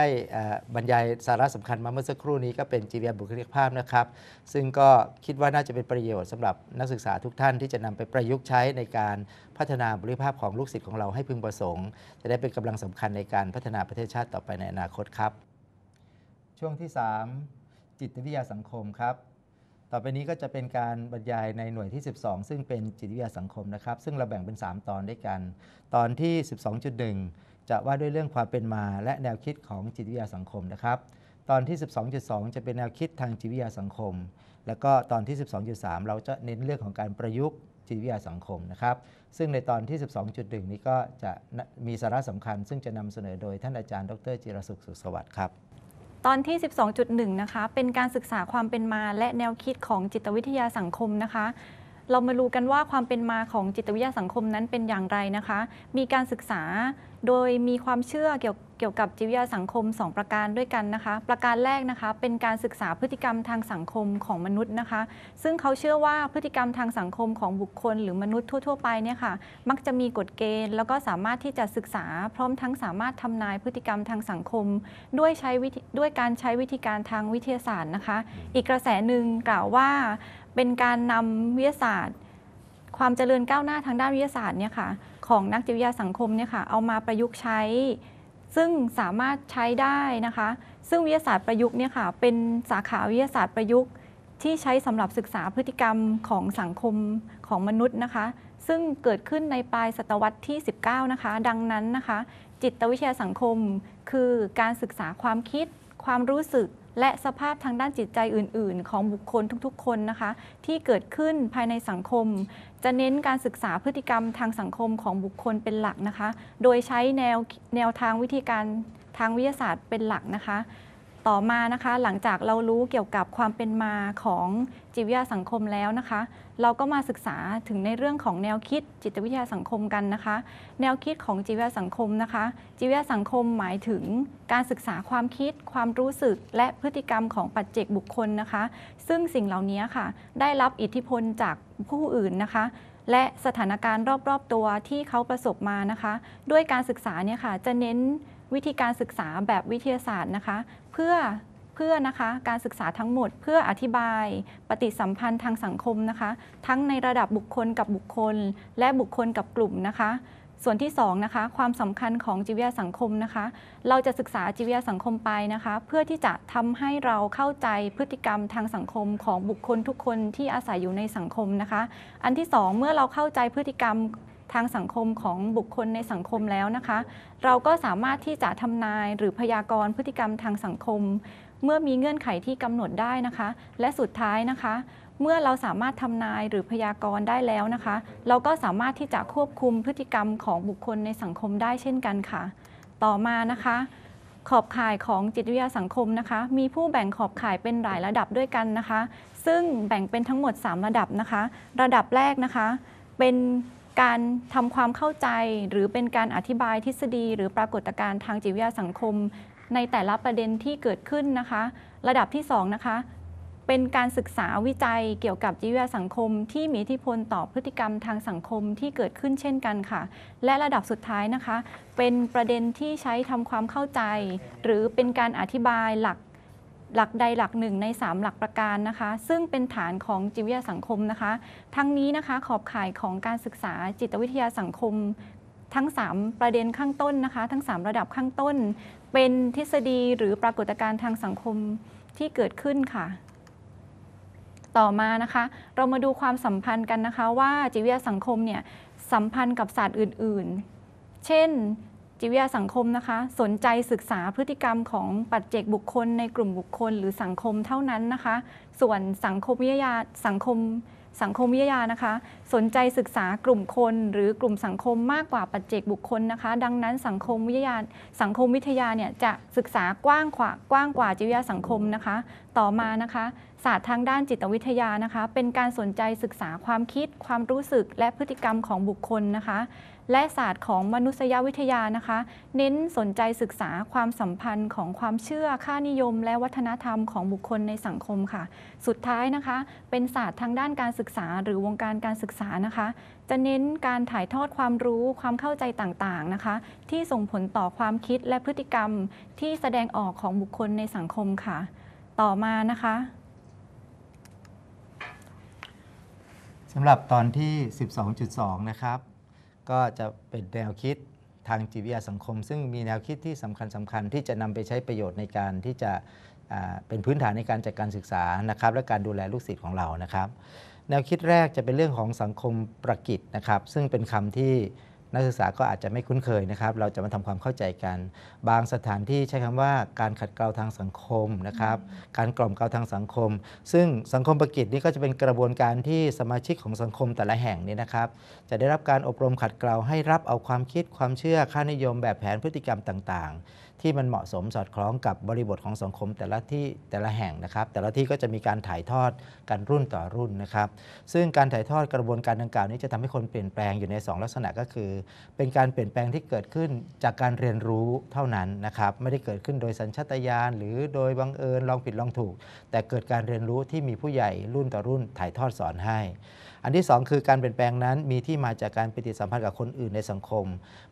บรรยายสาระสำคัญมาเมื่อสักครู่นี้ก็เป็นจีเรียบุคลิกภาพนะครับ ซึ่งก็คิดว่าน่าจะเป็นประโยชน์สำหรับนักศึกษาทุกท่านที่จะนำไปประยุกต์ใช้ในการพัฒนาบุคลิกภาพของลูกศิษย์ของเราให้พึงประสงค์ จะได้เป็นกำลังสำคัญในการพัฒนาประเทศชาติต่อไปในอนาคตครับ ช่วงที่ 3 จิตวิทยาสังคมครับต่อไปนี้ก็จะเป็นการบรรยายในหน่วยที่ 12 ซึ่งเป็นจิตวิทยาสังคมนะครับ ซึ่งเราแบ่งเป็น 3 ตอนด้วยกัน ตอนที่ 12.1 จะว่าด้วยเรื่องความเป็นมาและแนวคิดของจิตวิทยาสังคมนะครับ ตอนที่ 12.2 จะเป็นแนวคิดทางจิตวิทยาสังคม แล้วก็ตอนที่ 12.3 เราจะเน้นเรื่องของการประยุกต์จิตวิทยาสังคมนะครับ ซึ่งในตอนที่ 12.1 นี้ก็จะมีสาระสำคัญ ซึ่งจะนำเสนอโดยท่านอาจารย์ ดรจิรสุขสุขสวัสดิ์ครับตอนที่ 12.1 นะคะ เป็นการศึกษาความเป็นมาและแนวคิดของจิตวิทยาสังคมนะคะ เรามารู้กันว่าความเป็นมาของจิตวิทยาสังคมนั้นเป็นอย่างไรนะคะ มีการศึกษาโดยมีความเชื่อเกี่ยวเกี่ยวกับจิตวิทยาสังคม 2 ประการด้วยกันนะคะประการแรกนะคะเป็นการศึกษาพฤติกรรมทางสังคมของมนุษย์นะคะ ซึ่งเขาเชื่อว่าพฤติกรรมทางสังคมของบุคคลหรือมนุษย์ทั่วๆไปเนี่ยค่ะมักจะมีกฎเกณฑ์ แล้วก็สามารถที่จะศึกษาพร้อมทั้งสามารถทำนายพฤติกรรมทางสังคม ด้วยใช้ด้วยการใช้วิธีการทางวิทยาศาสตร์นะคะ อีกกระแสหนึ่งกล่าวว่าเป็นการนำวิทยาศาสตร์ ความเจริญก้าวหน้าทางด้านวิทยาศาสตร์เนี่ยค่ะของนักจิตวิทยาสังคมเนี่ยค่ะเอามาประยุกต์ใช้ซึ่งสามารถใช้ได้นะคะ ซึ่งวิทยาศาสตร์ประยุกต์เนี่ยค่ะ เป็นสาขาวิทยาศาสตร์ประยุกต์ ที่ใช้สำหรับศึกษาพฤติกรรมของสังคมของมนุษย์นะคะ ซึ่งเกิดขึ้นในปลายศตวรรษที่ 19 นะคะ ดังนั้นนะคะ จิตวิทยาสังคมคือการศึกษาความคิดความรู้สึกและสภาพทางด้านจิตใจอื่น ๆ ของบุคคลทุกๆ คนนะคะ ที่เกิดขึ้นภายในสังคม จะเน้นการศึกษาพฤติกรรมทางสังคมของบุคคลเป็นหลักนะคะ โดยใช้แนวแนวทางวิธีการทางวิทยาศาสตร์เป็นหลักนะคะต่อมานะคะหลังจากเรารู้เกี่ยวกับความเป็นมาของจิตวิทยาสังคมแล้วนะคะเราก็มาศึกษาถึงในเรื่องของแนวคิด จิตวิทยาสังคมกันนะคะ แนวคิดของจิตวิทยาสังคมนะคะจิตวิทยาสังคมหมายถึงการศึกษาความคิด ความรู้สึกและพฤติกรรมของปัจเจกบุคคลนะคะ ซึ่งสิ่งเหล่านี้ค่ะ ได้รับอิทธิพลจากผู้อื่นนะคะ และสถานการณ์รอบๆ ตัวที่เขาประสบมานะคะ ด้วยการศึกษาเนี่ยค่ะจะเน้นวิธีการศึกษาแบบวิทยาศาสตร์นะคะ เพื่อเพื่อนะคะการศึกษาทั้งหมด เพื่ออธิบายปฏิสัมพันธ์ทางสังคมนะคะ ทั้งในระดับบุคคลกับบุคคล และบุคคลกับกลุ่มนะคะ ส่วนที่ 2 นะคะ ความสำคัญของจิตวิทยาสังคมนะคะเราจะศึกษาจิตวิทยาสังคมไปนะคะเพื่อที่จะทำให้เราเข้าใจพฤติกรรมทางสังคม ของบุคคลทุกคนที่อาศัยอยู่ในสังคมนะคะ อันที่2เมื่อเราเข้าใจพฤติกรรมทางสังคมของบุคคลในสังคมแล้วนะคะ เราก็สามารถที่จะทำนายหรือพยากรณ์พฤติกรรมทางสังคม เมื่อมีเงื่อนไขที่กำหนดได้นะคะ และสุดท้ายนะคะ เมื่อเราสามารถทำนายหรือพยากรณ์ได้แล้วนะคะ เราก็สามารถที่จะควบคุมพฤติกรรมของบุคคลในสังคมได้เช่นกันค่ะ ต่อมานะคะ ขอบข่ายของจิตวิทยาสังคมนะคะ มีผู้แบ่งขอบข่ายเป็นหลายระดับด้วยกันนะคะ ซึ่งแบ่งเป็นทั้งหมด 3 ระดับนะคะ ระดับแรกนะคะเป็นการทำความเข้าใจหรือเป็นการอธิบายทฤษฎีหรือปรากฏการณ์ทางจิตวิทยาสังคม ในแต่ละประเด็นที่เกิดขึ้นนะคะ ระดับที่ 2 นะคะ เป็นการศึกษาวิจัยเกี่ยวกับจิตวิทยาสังคมที่มีอิทธิพลต่อพฤติกรรมทางสังคมที่เกิดขึ้นเช่นกันค่ะ และระดับสุดท้ายนะคะ เป็นประเด็นที่ใช้ทำความเข้าใจ หรือเป็นการอธิบายหลักหลักใด หลักหนึ่งใน 3 หลักประการ นะคะ ซึ่งเป็นฐานของ จิตวิทยาสังคมนะคะ ทั้งนี้นะคะขอบข่ายของการศึกษาจิตวิทยาสังคม ทั้ง 3 ประเด็นข้างต้นนะคะ ทั้ง 3 ระดับข้างต้น เป็นทฤษฎีหรือปรากฏการณ์ทางสังคมที่เกิดขึ้นค่ะ ต่อมานะคะเรามาดูความสัมพันธ์กันนะคะ ว่าจิตวิทยาสังคมเนี่ยสัมพันธ์กับศาสตร์อื่นๆ เช่นจิตวิทยาสังคมนะคะสนใจศึกษาพฤติกรรมของปัจเจกบุคคลในกลุ่มบุคคล หรือสังคมเท่านั้นนะคะ ส่วนสังคมวิทยาสังคมสังคมวิทยานะคะ สนใจศึกษากลุ่มคน หรือกลุ่มสังคมมากกว่าปัจเจกบุคคลนะคะ ดังนั้นสังคมวิทยา สังคมวิทยาเนี่ยจะศึกษากว้างกว่ากว้างกว่าจิตวิทยาสังคมนะคะ ต่อมานะคะ ศาสตร์ทางด้านจิตวิทยานะคะ เป็นการสนใจศึกษาความคิด ความรู้สึกและพฤติกรรมของบุคคลนะคะและศาสตร์ของมนุษยวิทยานะคะ เน้นสนใจศึกษาความสัมพันธ์ของความเชื่อค่านิยมและวัฒนธรรมของบุคคลในสังคมค่ะ สุดท้ายนะคะ เป็นศาสตร์ทางด้านการศึกษา หรือวงการการศึกษานะคะ จะเน้นการถ่ายทอดความรู้ ความเข้าใจต่างๆนะคะ ที่ส่งผลต่อความคิดและพฤติกรรมที่แสดงออกของบุคคลในสังคมค่ะ ต่อมานะคะสำหรับตอนที่ 12.2 นะครับก็จะเป็นแนวคิดทางจิตวิทยาสังคม ซึ่งมีแนวคิดที่สำคัญสำคัญที่จะนำไปใช้ประโยชน์ในการที่จะเป็นพื้นฐานในการจัดการศึกษานะครับและการดูแลลูกศิษย์ของเรานะครับ แนวคิดแรกจะเป็นเรื่องของสังคมประกิจนะครับ ซึ่งเป็นคำที่นักศึกษาก็อาจจะไม่คุ้นเคยนะครับ เราจะมาทำความเข้าใจกัน บางสถานที่ใช้คำว่าการขัดเกลาทางสังคมนะครับ การกล่อมเกลาทางสังคม ซึ่งสังคมประกิจนี่ก็จะเป็นกระบวนการที่สมาชิกของสังคมแต่ละแห่งนี่นะครับ จะได้รับการอบรมขัดเกลาให้รับเอาความคิดความเชื่อค่านิยมแบบแผนพฤติกรรมต่างๆที่มันเหมาะสมสอดคล้องกับบริบทของสังคมแต่ละที่แต่ละแห่งนะครับ แต่ละที่ก็จะมีการถ่ายทอดกันรุ่นต่อรุ่นนะครับ ซึ่งการถ่ายทอดกระบวนการดังกล่าวนี้จะทำให้คนเปลี่ยนแปลงอยู่ใน 2 ลักษณะก็คือ เป็นการเปลี่ยนแปลงที่เกิดขึ้นจากการเรียนรู้เท่านั้นนะครับ ไม่ได้เกิดขึ้นโดยสัญชาตญาณ หรือโดยบังเอิญลองผิดลองถูก แต่เกิดการเรียนรู้ที่มีผู้ใหญ่รุ่นต่อรุ่นถ่ายทอดสอนให้อันที่ 2 คือการเปลี่ยนแปลงนั้นมีที่มาจากการปฏิสัมพันธ์กับคนอื่นในสังคม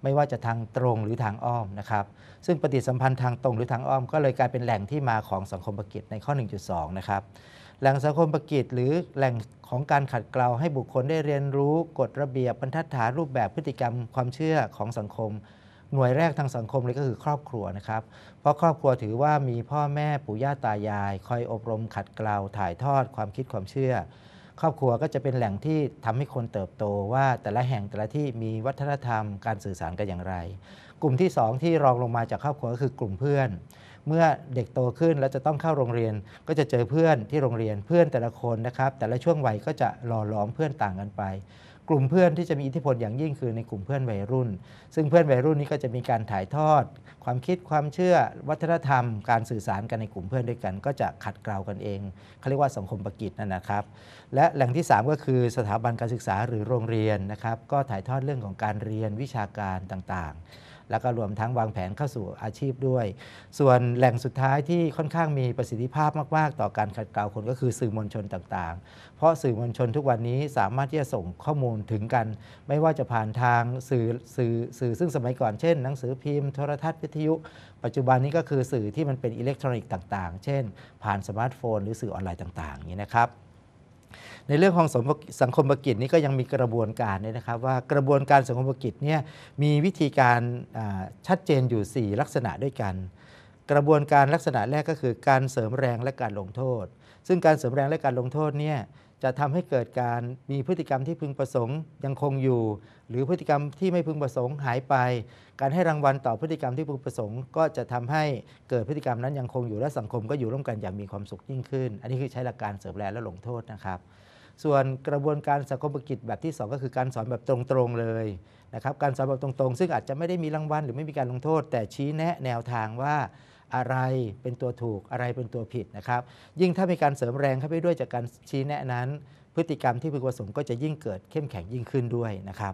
ไม่ว่าจะทางตรงหรือทางอ้อมนะครับ ซึ่งปฏิสัมพันธ์ทางตรงหรือทางอ้อมก็เลยกลายเป็นแหล่งที่มาของสังคมปกิจในข้อ 1.2 นะครับแหล่งสังคมประกิจ หรือแหล่งของการขัดเกลาให้บุคคลได้เรียนรู้กฎระเบียบบรรทัดฐานรูปแบบพฤติกรรมความเชื่อของสังคม หน่วยแรกทางสังคมเลยก็คือครอบครัวนะครับเพราะครอบครัวถือว่ามีพ่อแม่ปู่ย่าตายาย คอยอบรม ขัดเกลาถ่ายทอด ความคิดความเชื่อครอบครัวก็จะเป็นแหล่งที่ทำให้คนเติบโตว่าแต่ละแห่งแต่ละที่มีวัฒนธรรมการสื่อสารกันอย่างไร กลุ่มที่ 2 ที่รองลงมาจากครอบครัวก็คือกลุ่มเพื่อน เมื่อเด็กโตขึ้นแล้วจะต้องเข้าโรงเรียน ก็จะเจอเพื่อนที่โรงเรียนเพื่อนแต่ละคนนะครับ แต่ละช่วงวัยก็จะหล่อหลอมเพื่อนต่างกันไปกลุ่มเพื่อนที่จะมีอิทธิพลอย่างยิ่งคือ ในกลุ่มเพื่อนวัยรุ่น ซึ่งเพื่อนวัยรุ่นนี้ก็จะมีการถ่ายทอด ความคิดความเชื่อวัฒนธรรม การสื่อสารกันในกลุ่มเพื่อนด้วยกัน ก็จะขัดเกลากันเองเขาเรียกว่าสังคมประกิจนั่นนะครับ และแหล่งที่ 3 ก็คือสถาบันการศึกษาหรือโรงเรียนนะครับก็ถ่ายทอดเรื่องของการเรียนวิชาการต่าง ๆแล้วก็รวมทั้งวางแผนเข้าสู่อาชีพด้วย ส่วนแหล่งสุดท้ายที่ค่อนข้างมีประสิทธิภาพมากๆ ต่อการขัดเกลาคนก็คือสื่อมวลชนต่างๆ เพราะสื่อมวลชนทุกวันนี้สามารถที่จะส่งข้อมูลถึงกัน ไม่ว่าจะผ่านทางสื่อสื่อสื่อซึ่งสมัยก่อนเช่นหนังสือพิมพ์โทรทัศน์วิทยุ ปัจจุบันนี้ก็คือสื่อที่มันเป็นอิเล็กทรอนิกส์ต่างๆ เช่น ผ่านสมาร์ทโฟนหรือสื่อออนไลน์ต่างๆนี้นะครับในเรื่องของสังคมกิจนี้ก็ยังมีกระบวนการเนี่ยนะครับ ว่ากระบวนการสังคมกิจเนี่ยมีวิธีการชัดเจนอยู่ 4 ลักษณะด้วยกัน กระบวนการลักษณะแรกก็คือ การเสริมแรงและการลงโทษ ซึ่งการเสริมแรงและการลงโทษเนี่ยจะทำให้เกิดการมีพฤติกรรมที่พึงประสงค์ ยังคงอยู่ หรือพฤติกรรมที่ไม่พึงประสงค์หายไป การให้รางวัลต่อพฤติกรรมที่พึงประสงค์ ก็จะทำให้เกิดพฤติกรรมนั้นยังคงอยู่และสังคมก็อยู่ร่วมกันอย่างมีความสุขยิ่งขึ้น อันนี้คือใช้หลักการเสริมแรงและลงโทษนะครับส่วนกระบวนการสังคมกิจแบบที่ 2 ก็คือการสอนแบบตรงๆเลยนะครับ การสอนแบบตรงๆ ซึ่งอาจจะไม่ได้มีรางวัลหรือไม่มีการลงโทษ แต่ชี้แนะแนวทางว่าอะไรเป็นตัวถูกอะไรเป็นตัวผิดนะครับ ยิ่งถ้ามีการเสริมแรงเข้าไปด้วยจากการชี้แนะนั้น พฤติกรรมที่พึงประสงค์ก็จะยิ่งเกิดเข้มแข็งยิ่งขึ้นด้วยนะครับ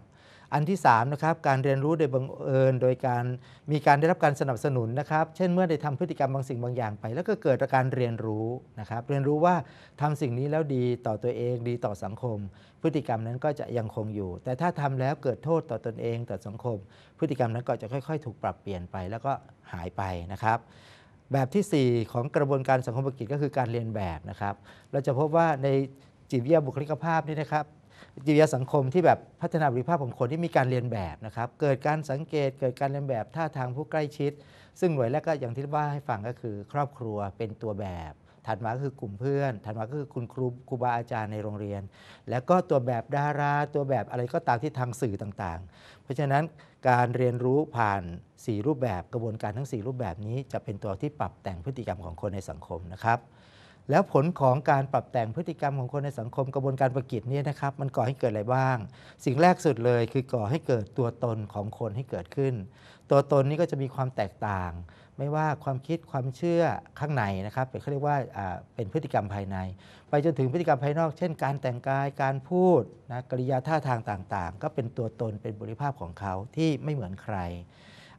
อันที่ 3 นะครับ การเรียนรู้โดยบังเอิญ โดยการมีการได้รับการสนับสนุนนะครับ เช่นเมื่อได้ทำพฤติกรรมบางสิ่งบางอย่างไป แล้วก็เกิดการเรียนรู้นะครับ เรียนรู้ว่าทำสิ่งนี้แล้วดีต่อตัวเองดีต่อสังคม พฤติกรรมนั้นก็จะยังคงอยู่ แต่ถ้าทำแล้วเกิดโทษต่อตนเองต่อสังคม พฤติกรรมนั้นก็จะค่อยๆ ถูกปรับเปลี่ยนไปแล้วก็หายไปนะครับ แบบที่ 4 ของกระบวนการสังคมกิจก็คือการเรียนแบบนะครับ เราจะพบว่าในจิตวิทยาบุคลิกภาพนี่นะครับจิตวิทยาสังคมที่แบบพัฒนาบุคลิภาพของคนที่มีการเรียนแบบนะครับ เกิดการสังเกตเกิดการเรียนแบบท่าทางผู้ใกล้ชิด ซึ่งหน่วยแรกก็อย่างที่ว่าให้ฟังก็คือครอบครัวเป็นตัวแบบ ถัดมาก็คือกลุ่มเพื่อน ถัดมาก็คือคุณครูครูบาอาจารย์ในโรงเรียน แล้วก็ตัวแบบดารา ตัวแบบอะไรก็ตามที่ทางสื่อต่างๆ เพราะฉะนั้นการเรียนรู้ผ่าน 4 รูปแบบกระบวนการทั้ง 4 รูปแบบนี้ จะเป็นตัวที่ปรับแต่งพฤติกรรมของคนในสังคมนะครับแล้วผลของการปรับแต่งพฤติกรรมของคนในสังคมกระบวนการประกิจนี่นะครับ มันก่อให้เกิดอะไรบ้าง สิ่งแรกสุดเลย คือก่อให้เกิดตัวตนของคนให้เกิดขึ้น ตัวตนนี้ก็จะมีความแตกต่าง ไม่ว่าความคิดความเชื่อข้างในนะครับเขาเรียกว่าเป็นพฤติกรรมภายใน ไปจนถึงพฤติกรรมภายนอก เช่น การแต่งกายการพูดนะกริยาท่าทางต่างๆ ก็เป็นตัวตนเป็นบุริภาพของเขาที่ไม่เหมือนใคร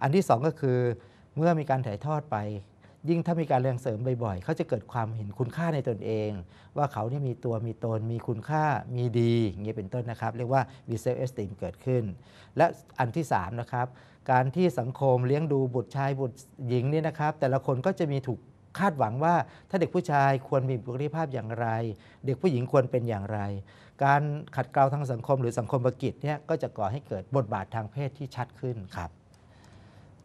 อันที่ 2 ก็คือ เมื่อมีการถ่ายทอดไปยิ่งถ้ามีการเรียนเสริมบ่อยๆ เขาจะเกิดความเห็นคุณค่าในตนเอง ว่าเขาเนี่ยมีตัวมีตน มีคุณค่ามีดีอย่างเงี้ยเป็นต้นนะครับ เรียกว่ามีเซลฟ์เอสติมเกิดขึ้น และอันที่ 3 นะครับ การที่สังคมเลี้ยงดูบุตรชายบุตรหญิงเนี่ยนะครับ แต่ละคนก็จะมีถูกคาดหวังว่า ถ้าเด็กผู้ชายควรมีบุคลิกภาพอย่างไร เด็กผู้หญิงควรเป็นอย่างไร การขัดเกลาทางสังคมหรือสังคมกิจเนี่ยก็จะก่อให้เกิดบทบาททางเพศที่ชัดขึ้นครับ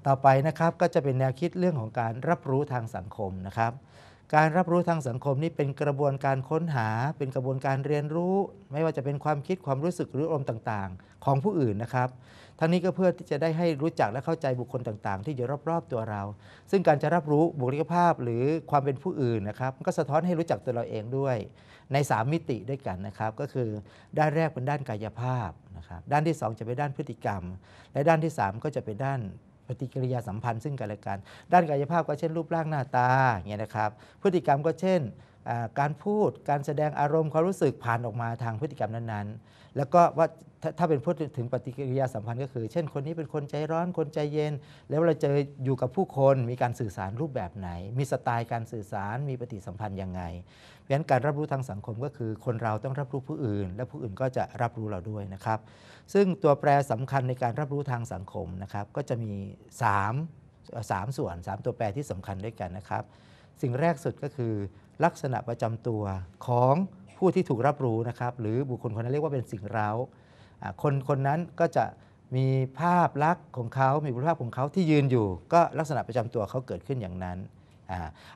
ต่อไปนะครับก็จะเป็นแนวคิดเรื่องของการรับรู้ทางสังคมนะครับ การรับรู้ทางสังคมนี่เป็นกระบวนการค้นหา เป็นกระบวนการเรียนรู้ ไม่ว่าจะเป็นความคิดความรู้สึกหรืออารมณ์ต่างๆ ของผู้อื่นนะครับ ทั้งนี้ก็เพื่อที่จะได้ให้รู้จักและเข้าใจบุคคลต่าง ๆที่อยู่รอบ ๆตัวเรา ซึ่งการจะรับรู้บุคลิกภาพหรือความเป็นผู้อื่นนะครับก็สะท้อนให้รู้จักตัวเราเองด้วยใน 3 มิติด้วยกันนะครับ ก็คือด้านแรกเป็นด้านกายภาพนะครับ ด้านที่ 2 จะเป็นด้านพฤติกรรม และด้านที่ 3 ก็จะเป็นด้านฏิกิริยาสัมพันธ์ซึ่งกันและกัน ด้านกายภาพก็เช่นรูปร่างหน้าตาเนี่ยนะครับพฤติกรรมก็เช่นการพูดการแสดงอารมณ์ความรู้สึกผ่านออกมาทางพฤติกรรมนั้นๆ แล้วก็ว่าถถ้าเป็นพูดถึงปฏิกิริยาสัมพันธ์ก็คือ เช่นคนนี้เป็นคนใจร้อนคนใจเย็น แล้วเราเจออยู่กับผู้คนมีการสื่อสารรูปแบบไหน มีสไตล์การสื่อสาร มีปฏิสัมพันธ์ยังไงเพราะฉะนั้นการรับรู้ทางสังคมก็คือคนเราต้องรับรู้ผู้อื่น และผู้อื่นก็จะรับรู้เราด้วยนะครับ ซึ่งตัวแปรสำคัญในการรับรู้ทางสังคมนะครับ ก็จะมี3 3ส่วน 3 ตัวแปรที่สำคัญด้วยกันนะครับ สิ่งแรกสุดก็คือลักษณะประจำตัวของผู้ที่ถูกรับรู้นะครับ หรือบุคคลคนนั้นเรียกว่าเป็นสิ่งเร้าคนคนนั้นก็จะมีภาพลักษณ์ของเขา มีบุคลิกภาพของเขาที่ยืนอยู่ ก็ลักษณะประจำตัวเขาเกิดขึ้นอย่างนั้น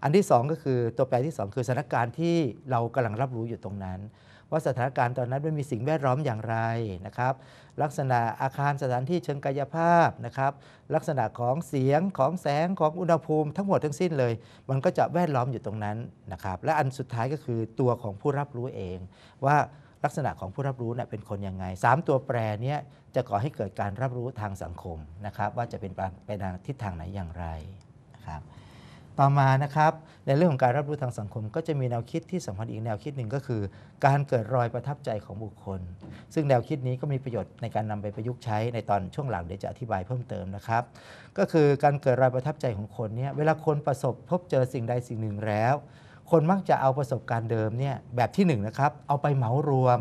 อันที่ 2 ก็คือตัวแปรที่ 2 คือสถานการณ์ที่เรากำลังรับรู้อยู่ตรงนั้นว่าสถานการณ์ตอนนั้นมันมีสิ่งแวดล้อมอย่างไรนะครับ ลักษณะอาคารสถานที่เชิงกายภาพนะครับลักษณะของเสียงของแสงของอุณหภูมิ ทั้งหมดทั้งสิ้นเลย มันก็จะแวดล้อมอยู่ตรงนั้นนะครับและอันสุดท้ายก็คือตัวของผู้รับรู้เอง ว่าลักษณะของผู้รับรู้เนี่ยเป็นคนยังไง3ตัวแปรเนี้ยจะก่อให้เกิดการรับรู้ทางสังคมนะครับว่าจะเป็นไปทางทิศทางไหนอย่างไรนะครับต่อมานะครับในเรื่องของการรับรู้ทางสังคมก็จะมีแนวคิดที่สำคัญอีกแนวคิดหนึ่งก็คือ การเกิดรอยประทับใจของบุคคล ซึ่งแนวคิดนี้ก็มีประโยชน์ในการนำไปประยุกต์ใช้ในตอนช่วงหลังเดี๋ยวจะอธิบายเพิ่มเติมนะครับ ก็คือการเกิดรอยประทับใจของคนเนี่ยเวลาคนประสบพบเจอสิ่งใดสิ่งหนึ่งแล้ว คนมักจะเอาประสบการณ์เดิมเนี่ยแบบที่1นนะครับเอาไปเหมารวม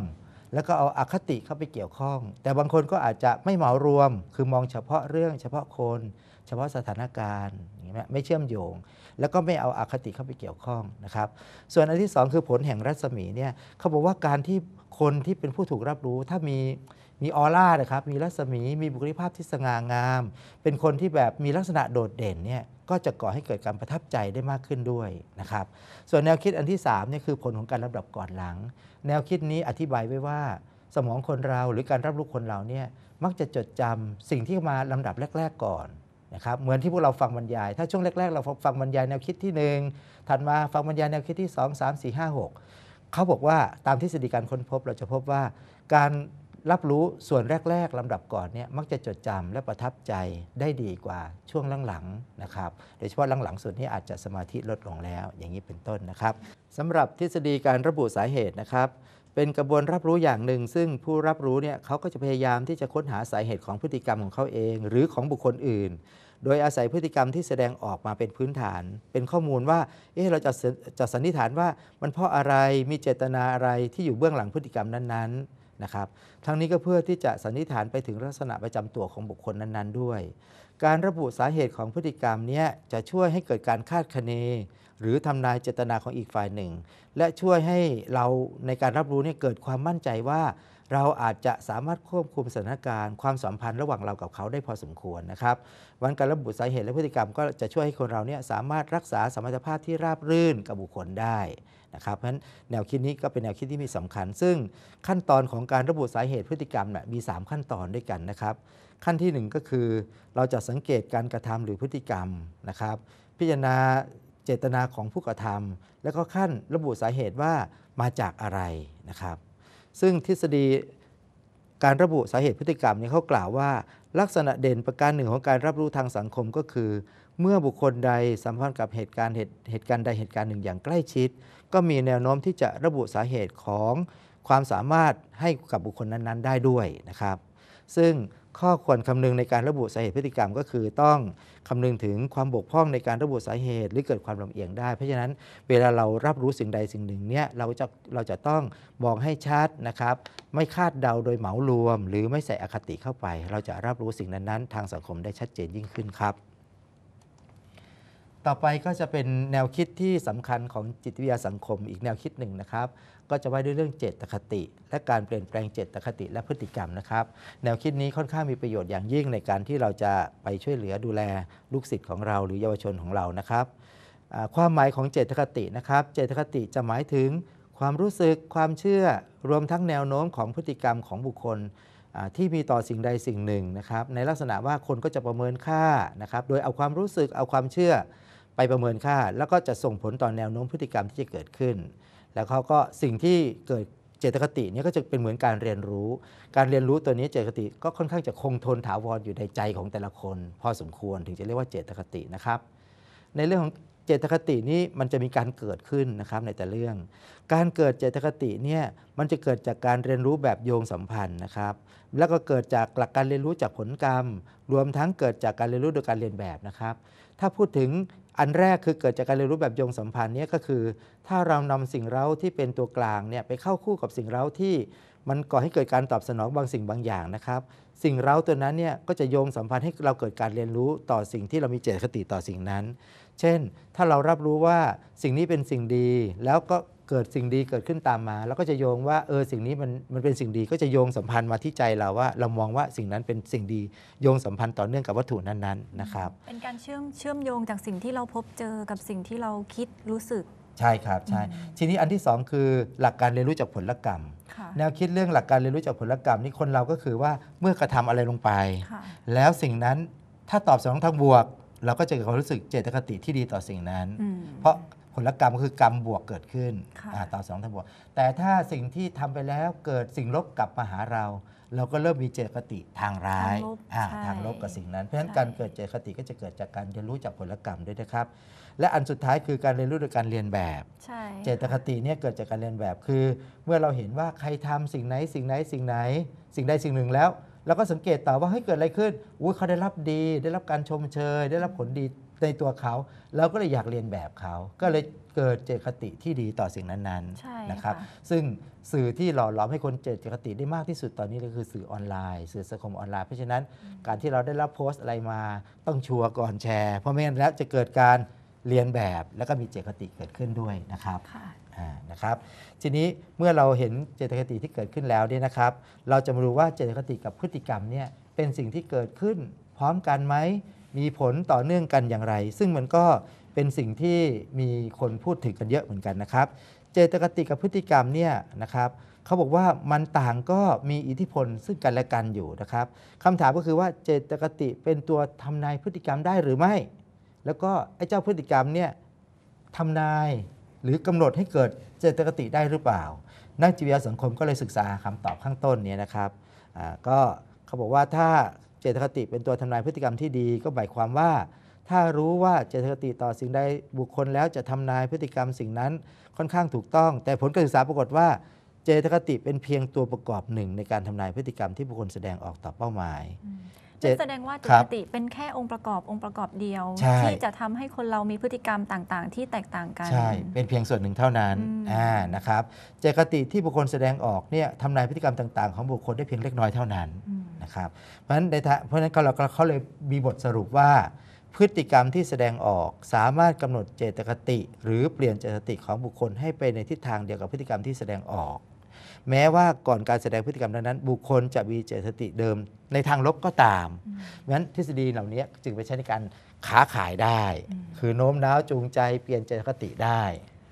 แล้วก็เอาอาคติเข้าไปเกี่ยวข้อง แต่บางคนก็อาจจะไม่เหมารวม คือมองเฉพาะเรื่องเฉพาะคน เฉพาะสถานการณ์นีไม่เชื่อมโยง แล้วก็ไม่เอาอาคติเข้าไปเกี่ยวข้องนะครับส่วนอันที่ 2 คือผลแห่งรัศมีเนี่ยเขาบอกว่าการที่คนที่เป็นผู้ถูกรับรู้ ถ้ามีมีออร่านะครับมีรัศมีมีบุคลิกภาพที่สง่างาม เป็นคนที่แบบมีลักษณะโดดเด่นเนี่ยก็จะก่อให้เกิดการประทับใจได้มากขึ้นด้วยนะครับส่วนแนวคิดอันที่3เนี่ยคือผลของการลำดับก่อนหลัง แนวคิดนี้อธิบายไว้ว่า สมองคนเราหรือการรับรู้คนเราเนี่ยมักจะจดจำ สิ่งที่มาลำดับแรก ๆ ก่อนะครับเหมือนที่พวกเราฟังบรรยาย ถ้าช่วงแรก ๆ เราฟังบรรยายแนวคิดที่ 1 ถัดมาฟังบรรยายแนวคิดที่ 2 3 4 5 6 เขาบอกว่าตามทฤษฎีการค้นพบ เราจะพบว่า การรับรู้ส่วนแรก ๆลำดับก่อนเนี่ย มักจะจดจำและประทับใจได้ดีกว่าช่วงหลังๆ นะครับ โดยเฉพาะหลังๆสุดนี่อาจจะสมาธิลดลงแล้ว อย่างนี้เป็นต้นนะครับสำหรับทฤษฎีการระบุสาเหตุนะครับ เป็นกระบวนรับรู้อย่างหนึ่ง ซึ่งผู้รับรู้เนี่ยเขาก็จะพยายามที่จะค้นหาสาเหตุของพฤติกรรมของเขาเอง หรือของบุคคลอื่นโดยอาศัยพฤติกรรมที่แสดงออกมาเป็นพื้นฐาน เป็นข้อมูลว่าเออเราจะจะสันนิษฐานว่ามันเพราะอะไรมีเจตนาอะไรที่อยู่เบื้องหลังพฤติกรรมนั้นๆนะครับทั้งนี้ก็เพื่อที่จะสันนิษฐานไปถึงลักษณะประจำตัวของบุคคลนั้นๆด้วย การระบุสาเหตุของพฤติกรรมนี้จะช่วยให้เกิดการคาดคะเนหรือทำนายเจตนาของอีกฝ่ายหนึ่ง และช่วยให้เราในการรับรู้เนี่ยเกิดความมั่นใจว่าเราอาจจะสามารถควบคุมสถานการณ์ความสัมพันธ์ ระหว่างเรากับเขาได้พอสมควรนะครับวันการระบุสาเหตุและพฤติกรรมก็จะช่วยให้คนเราเนี่ยสามารถรักษาสมรรถภาพที่ราบรื่นกับบุคคลได้นะครับ เพราะฉะนั้นแนวคิดนี้ก็เป็นแนวคิดที่มีสำคัญ ซึ่งขั้นตอนของการระบุสาเหตุพฤติกรรมนะมี 3 ขั้นตอนด้วยกันนะครับ ขั้นที่1ก็คือเราจะสังเกตการกระทำหรือพฤติกรรมนะครับ พิจารณาเจตนาของผู้กระทำ แล้วก็ขั้นระบุสาเหตุว่ามาจากอะไรนะครับซึ่งทฤษฎีการระบุสาเหตุพฤติกรรมนี้เขากล่าวว่าลักษณะเด่นประการหนึ่งของการรับรู้ทางสังคมก็คือ เมื่อบุคคลใดสัมพันธ์กับเหตุการณ์เหตุเหตุการณ์ใดเหตุการณ์หนึ่งอย่างใกล้ชิด ก็มีแนวโน้มที่จะระบุสาเหตุของความสามารถให้กับบุคคลนั้นๆ ได้ด้วยนะครับ ซึ่งข้อควรคำนึงในการระบุสาเหตุพฤติกรรมก็คือต้องคำนึงถึงความบกพร่องในการระบุสาเหตุหรือเกิดความลำเอียงได้เพราะฉะนั้นเวลาเรารับรู้สิ่งใดสิ่งหนึ่งเนี่ยเราจะเราจะต้องมองให้ชัดนะครับ ไม่คาดเดาโดยเหมารวม หรือไม่ใส่อคติเข้าไป เราจะรับรู้สิ่งนั้นๆ ทางสังคมได้ชัดเจนยิ่งขึ้นครับต่อไปก็จะเป็นแนวคิดที่สำคัญของจิตวิทยาสังคม อีกแนวคิดหนึ่งนะครับ ก็จะว่าด้วยเรื่องเจตคติ และการเปลี่ยนแปลงเจตคติและพฤติกรรมนะครับ แนวคิดนี้ค่อนข้างมีประโยชน์อย่างยิ่งในการที่เราจะไปช่วยเหลือดูแล ลูกศิษย์ของเราหรือ เยาวชนของเรานะครับความหมายของเจตคตินะครับ เจตคติจะหมายถึงความรู้สึกความเชื่อ รวมทั้งแนวโน้มของพฤติกรรมของบุคคลที่มีต่อสิ่งใดสิ่งหนึ่งนะครับ ในลักษณะว่าคนก็จะประเมินค่านะครับ โดยเอาความรู้สึกเอาความเชื่อไปประเมินค่า แล้วก็จะส่งผลต่อแนวโน้มพฤติกรรมที่จะเกิดขึ้น แล้วเขาก็สิ่งที่เกิดเจตคตินี้ก็จะเป็นเหมือนการเรียนรู้ การเรียนรู้ตัวนี้เจตคติก็ค่อนข้างจะคงทนถาวรออยู่ในใจของแต่ละคนพอสมควรถึงจะเรียกว่าเจตคตินะครับ ในเรื่องของเจตคตินี้มันจะมีการเกิดขึ้นนะครับในแต่เรื่อง การเกิดเจตคติเนี่ยมันจะเกิดจากการเรียนรู้แบบโยงสัมพันธ์นะครับ แล้วก็เกิดจากหลักการเรียนรู้จากผลกรรม รวมทั้งเกิดจากการเรียนรู้โดยการเรียนแบบนะครับถ้าพูดถึงอันแรกคือเกิดจากการเรียนรู้แบบโยงสัมพันธ์เนี่ยก็คือ ถ้าเรานำสิ่งเร้าที่เป็นตัวกลางเนี่ยไปเข้าคู่กับสิ่งเร้าที่ มันก่อให้เกิดการตอบสนองบางสิ่งบางอย่างนะครับ สิ่งเร้าตัวนั้นเนี่ยก็จะโยงสัมพันธ์ให้เราเกิดการเรียนรู้ต่อสิ่งที่เรามีเจตคติต่อสิ่งนั้นเช่น ถ้าเรารับรู้ว่าสิ่งนี้เป็นสิ่งดี แล้วก็เกิดสิ่งดีเกิดขึ้นตามมา แล้วก็จะโยงว่าเออสิ่งนี้มันมันเป็นสิ่งดีก็จะโยงสัมพันธ์มาที่ใจเราว่าเรามองว่าสิ่งนั้นเป็นสิ่งดีโยงสัมพันธ์ต่อเนื่องกับวัตถุนั้นๆนะครับเป็นการเชื่อมเชื่อมโยงจากสิ่งที่เราพบเจอกับสิ่งที่เราคิดรู้สึก ใช่ครับใช่ทีนี้อันที่2คือหลักการเรียนรู้จากผลกรรม แนวคิดเรื่องหลักการเรียนรู้จากผลกรรมนี่คนเราก็คือว่าเมื่อกระทำอะไรลงไป แล้วสิ่งนั้นถ้าตอบสนองทางบวกเราก็จะเกิดความรู้สึกเจตคติที่ดีต่อสิ่งนั้น เพราะผลกรรมก็คือกรรมบวกเกิดขึ้นต่อสองทางบวก แต่ถ้าสิ่งที่ทำไปแล้วเกิดสิ่งลบกลับมาหาเรา เราก็เริ่มมีเจตคติทางร้ายทางลบกับสิ่งนั้น เพราะฉะนั้น การเกิดเจตคติก็จะเกิดจากการเรียนรู้จากผลกรรมด้วยนะครับ และอันสุดท้ายคือการเรียนรู้โดยการเรียนแบบเจตคติเนี่ยเกิดจากการเรียนแบบคือ เมื่อเราเห็นว่าใครทำสิ่งไหนสิ่งไหนสิ่งไหน สิ่งใดสิ่งหนึ่งแล้วแล้วก็สังเกตต่อว่าให้เกิดอะไรขึ้นอุ้ยเขาได้รับดี ได้รับการชมเชย ได้รับผลดีในตัวเขาเราก็เลยอยากเรียนแบบเขา ก็เลยเกิดเจตคติที่ดีต่อสิ่งนั้นๆนะครับซึ่งสื่อที่หล่อหลอมให้คนเจตคติได้มากที่สุดตอนนี้ก็คือสื่อออนไลน์ สื่อสังคมออนไลน์ เพราะฉะนั้น การที่เราได้รับโพสต์อะไรมาต้องชัวร์ก่อนแชร์ เพราะไม่งั้นแล้วจะเกิดการเรียนแบบ แล้วก็มีเจตคติเกิดขึ้นด้วยนะครับนะครับทีนี้เมื่อเราเห็นเจตคติที่เกิดขึ้นแล้วเนี่ยนะครับเราจะมารูว่าเจตคติกับพฤติกรรมเนี่ยเป็นสิ่งที่เกิดขึ้น พร้อมกันไหมมีผลต่อเนื่องกันอย่างไร ซึ่งมันก็เป็นสิ่งที่มีคนพูดถึงกันเยอะเหมือนกันนะครับ เจตคติกับพฤติกรรมเนี่ยนะครับเขาบอกว่ามันต่างก็มีอิทธิพลซึ่งกันและกันอยู่นะครับคำถามก็คือว่าเจตคติเป็นตัวทำนายพฤติกรรมได้หรือไม่ แล้วก็ไอ้เจ้าพฤติกรรมเนี่ยทำนายหรือกำหนดให้เกิดเจตคติได้หรือเปล่า นักจิตวิทยาสังคมก็เลยศึกษาคำตอบข้างต้นนี้นะครับก็เขาบอกว่าถ้าเจตคติเป็นตัวทำนายพฤติกรรมที่ดี ก็หมายความว่า ถ้ารู้ว่าเจตคติต่อสิ่งใดบุคคลแล้วจะทำนายพฤติกรรมสิ่งนั้นค่อนข้างถูกต้อง แต่ผลการศึกษาปรากฏว่าเจตคติเป็นเพียงตัวประกอบหนึ่ง ในการทำนายพฤติกรรมที่บุคคลแสดงออกต่อเป้าหมายแสดงว่าจตดติเป็นแค่องค์ประกอบองค์ประกอบเดียว ที่จะทำให้คนเรามีพฤติกรรมต่างๆ ที่แตกต่างกันใช่เป็นเพียงส่วนหนึ่งเท่านั้นอ่านะครับเจตคติที่บุคคลแสดงออกเนี่ยทำนายพฤติกรรมต่างๆของบุคคล ได้เพียงเล็กน้อยเท่านั้นนะครับเพราะฉะนั้นในเพราะฉะนั้นเขาเราเขาเลยมีบทสรุปว่า พฤติกรรมที่แสดงออก สามารถกำหนดเจตคติ หรือเปลี่ยนเจตคติของบุคคล ให้ไปในทิศทางเดียวกับพฤติกรรมที่แสดงออกแม้ว่าก่อนการแสดงพฤติกรรมดังนั้น บุคคลจะมีเจตสติเดิมในทางลบก็ตามเพราะฉะนั้นทฤษฎีเหล่านี้จึงไปใช้ในการค้าขายได้ คือโน้มน้าวจูงใจเปลี่ยนเจตคติได้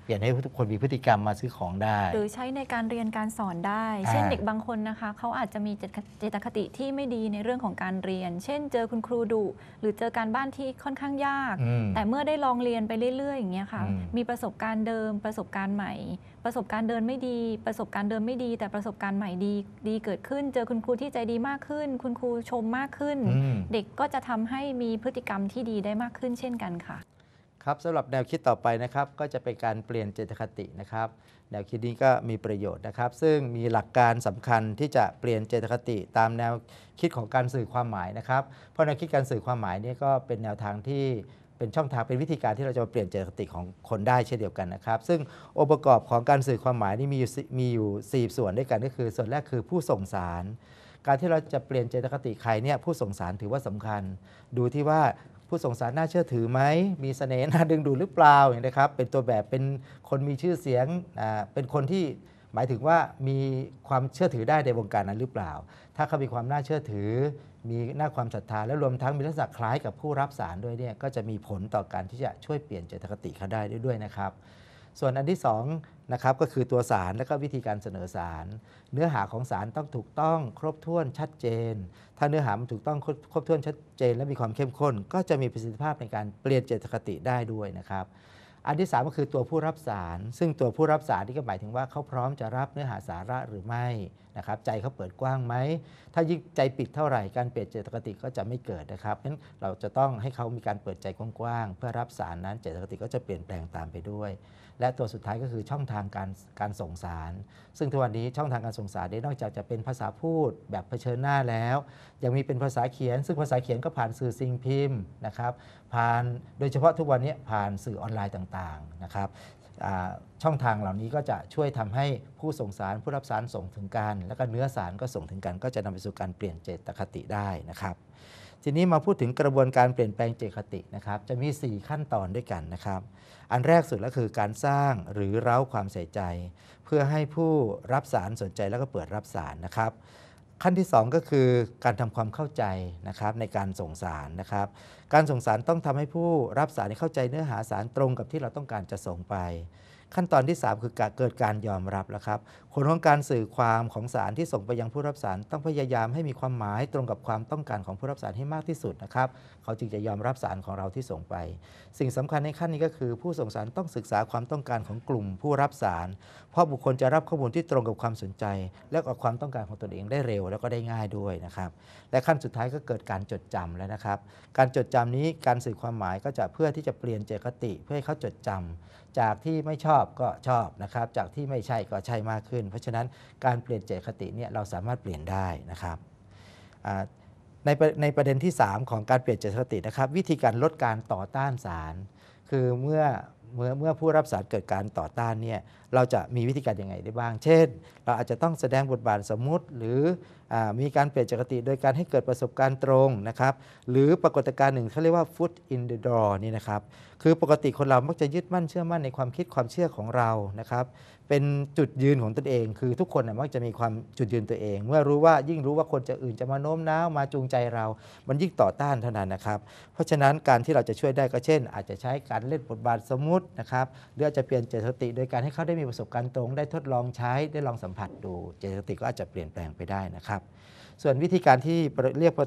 เปลี่ยนให้ทุกคนมีพฤติกรรมมาซื้อของได้ หรือใช้ในการเรียนการสอนได้ เช่นเด็กบางคนนะคะ เขาอาจจะมีเจตคติที่ไม่ดีในเรื่องของการเรียน เช่นเจอคุณครูดุหรือเจอการบ้านที่ค่อนข้างยาก แต่เมื่อได้ลองเรียนไปเรื่อยๆอย่างเงี้ยค่ะมีประสบการณ์เดิม ประสบการณ์ใหม่ประสบการณ์เดินไม่ดี ประสบการณ์เดินไม่ดี แต่ประสบการณ์ใหม่ดีดีเกิดขึ้น เจอคุณครูที่ใจดีมากขึ้น คุณครูชมมากขึ้น เด็กก็จะทำให้มีพฤติกรรมที่ดีได้มากขึ้นเช่นกันค่ะ ครับสำหรับแนวคิดต่อไปนะครับ ก็จะเป็นการเปลี่ยนเจตคตินะครับ แนวคิดนี้ก็มีประโยชน์นะครับ ซึ่งมีหลักการสำคัญที่จะเปลี่ยนเจตคติ ตามแนวคิดของการสื่อความหมายนะครับ เพราะแนวคิดการสื่อความหมายนี่ก็เป็นแนวทางที่เป็นช่องทาง เป็นวิธีการที่เราจะเปลี่ยนเจตคติของคนได้เช่นเดียวกันนะครับ ซึ่งองค์ประกอบของการสื่อความหมายนี่มีอยู่มีอยู่ 4 ส่วนด้วยกันก็คือ ส่วนแรกคือผู้ส่งสาร การที่เราจะเปลี่ยนเจตคติใครเนี่ยผู้ส่งสารถือว่าสำคัญ ดูที่ว่าผู้ส่งสารน่าเชื่อถือไหมมีเสน่ห์น่าดึงดูดหรือเปล่าอย่างนะครับ เป็นตัวแบบเป็นคนมีชื่อเสียงเป็นคนที่หมายถึงว่ามีความเชื่อถือได้ในวงการนั้นหรือเปล่า ถ้าเขามีความน่าเชื่อถือมีหน้าความศรัทธาและรวมทั้งมีลักษณะคล้ายกับผู้รับสารด้วยเนี่ยก็จะมีผลต่อการที่จะช่วยเปลี่ยนเจตคติเขาได้ด้วยนะครับ ส่วนอันที่2นะครับก็คือตัวสารและก็วิธีการเสนอสารเนื้อหาของสารต้องถูกต้องครบถ้วนชัดเจน ถ้าเนื้อหามันถูกต้องครบถ้วนชัดเจนและมีความเข้มข้น ก็จะมีประสิทธิภาพในการเปลี่ยนเจตคติได้ด้วยนะครับอันที่ 3 ก็คือตัวผู้รับสาร ซึ่งตัวผู้รับสารนี่ก็หมายถึงว่าเขาพร้อมจะรับเนื้อหาสาระหรือไม่นะครับใจเขาเปิดกว้างไหมถ้ายิ่งใจปิดเท่าไหร่การเปลี่ยนเจตคติก็จะไม่เกิดนะครับนั้นเราจะต้องให้เขามีการเปิดใจกว้างๆ เพื่อรับสารนั้นเจตคติก็จะเปลี่ยนแปลงตามไปด้วยและตัวสุดท้ายก็คือช่องทางการการส่งสาร ซึ่งทุกวันนี้ช่องทางการส่งสารได้นอกจากจะเป็นภาษาพูดแบบเผชิญหน้าแล้วยังมีเป็นภาษาเขียน ซึ่งภาษาเขียนก็ผ่านสื่อสิ่งพิมพ์นะครับผ่านโดยเฉพาะทุกวันนี้ผ่านสื่อออนไลน์ต่าง ๆ นะครับช่องทางเหล่านี้ก็จะช่วยทำให้ผู้ส่งสารผู้รับสารส่งถึงกัน แล้วก็เนื้อสารก็ส่งถึงกันก็จะนำไปสู่การเปลี่ยนเจตคติได้นะครับ ทีนี้มาพูดถึงกระบวนการเปลี่ยนแปลงเจตคตินะครับ จะมี 4 ขั้นตอนด้วยกันนะครับ อันแรกสุดก็คือการสร้างหรือเร้าความใส่ใจ เพื่อให้ผู้รับสารสนใจแล้วก็เปิดรับสารนะครับขั้นที่ 2 ก็คือการทำความเข้าใจนะครับในการส่งสารนะครับการส่งสารต้องทำให้ผู้รับสารเข้าใจเนื้อหาสารตรงกับที่เราต้องการจะส่งไปขั้นตอนที่ 3 คือการเกิดการยอมรับแล้วครับผลของการสื่อความของสารที่ส่งไปยังผู้รับสาร ต้องพยายามให้มีความหมายตรงกับความต้องการของผู้รับสารให้มากที่สุดนะครับ เขาจึงจะยอมรับสารของเราที่ส่งไป สิ่งสำคัญในขั้นนี้ก็คือ ผู้ส่งสารต้องศึกษาความต้องการของกลุ่มผู้รับสาร เพราะบุคคลจะรับข้อมูลที่ตรงกับความสนใจ และกับความต้องการของตนเองได้เร็ว แล้วก็ได้ง่ายด้วยนะครับและขั้นสุดท้ายก็เกิดการจดจำแล้วนะครับ การจดจำนี้การสื่อความหมายก็จะเพื่อที่จะเปลี่ยนเจตคติเพื่อให้เขาจดจำจากที่ไม่ชอบก็ชอบนะครับ จากที่ไม่ใช่ก็ใช่มากขึ้น เพราะฉะนั้นการเปลี่ยนเจตคติเนี่ยเราสามารถเปลี่ยนได้นะครับในในประเด็นที่ 3 ของการเปลี่ยนเจตคตินะครับ วิธีการลดการต่อต้านสารคือเมื่อเมื่อเมื่อผู้รับสารเกิดการต่อต้านเนี่ยเราจะมีวิธีการยังไงได้บ้าง เช่น เราอาจจะต้องแสดงบทบาทสมมุติหรือมีการเปลี่ยนจักติโดยการให้เกิดประสบการณ์ตรงนะครับหรือปรากฏการณ์หนึ่งเขาเรียกว่า foot in the door นี่นะครับคือปกติคนเรา มักจะยึดมั่นเชื่อมั่นในความคิดความเชื่อของเรานะครับเป็นจุดยืนของตนเอง คือทุกคนมักจะมีความจุดยืนตัวเองเมื่อรู้ว่ายิ่งรู้ว่าคนจะอื่นจะมาโน้มน้าวมาจูงใจเรา มันยิ่งต่อต้านเท่านั้นนะครับ เพราะฉะนั้นการที่เราจะช่วยได้ก็เช่นอาจจะใช้การเล่นบทบาทสมมุตินะครับหรืออาจจะเปลี่ยนเจตสติโดยการให้เขาได้มีประสบการณ์ตรงได้ทดลองใช้ได้ลองสัมผัสดู เจตสติก็อาจจะเปลี่ยนแปลงไปได้นะครับส่วนวิธีการที่เรียกป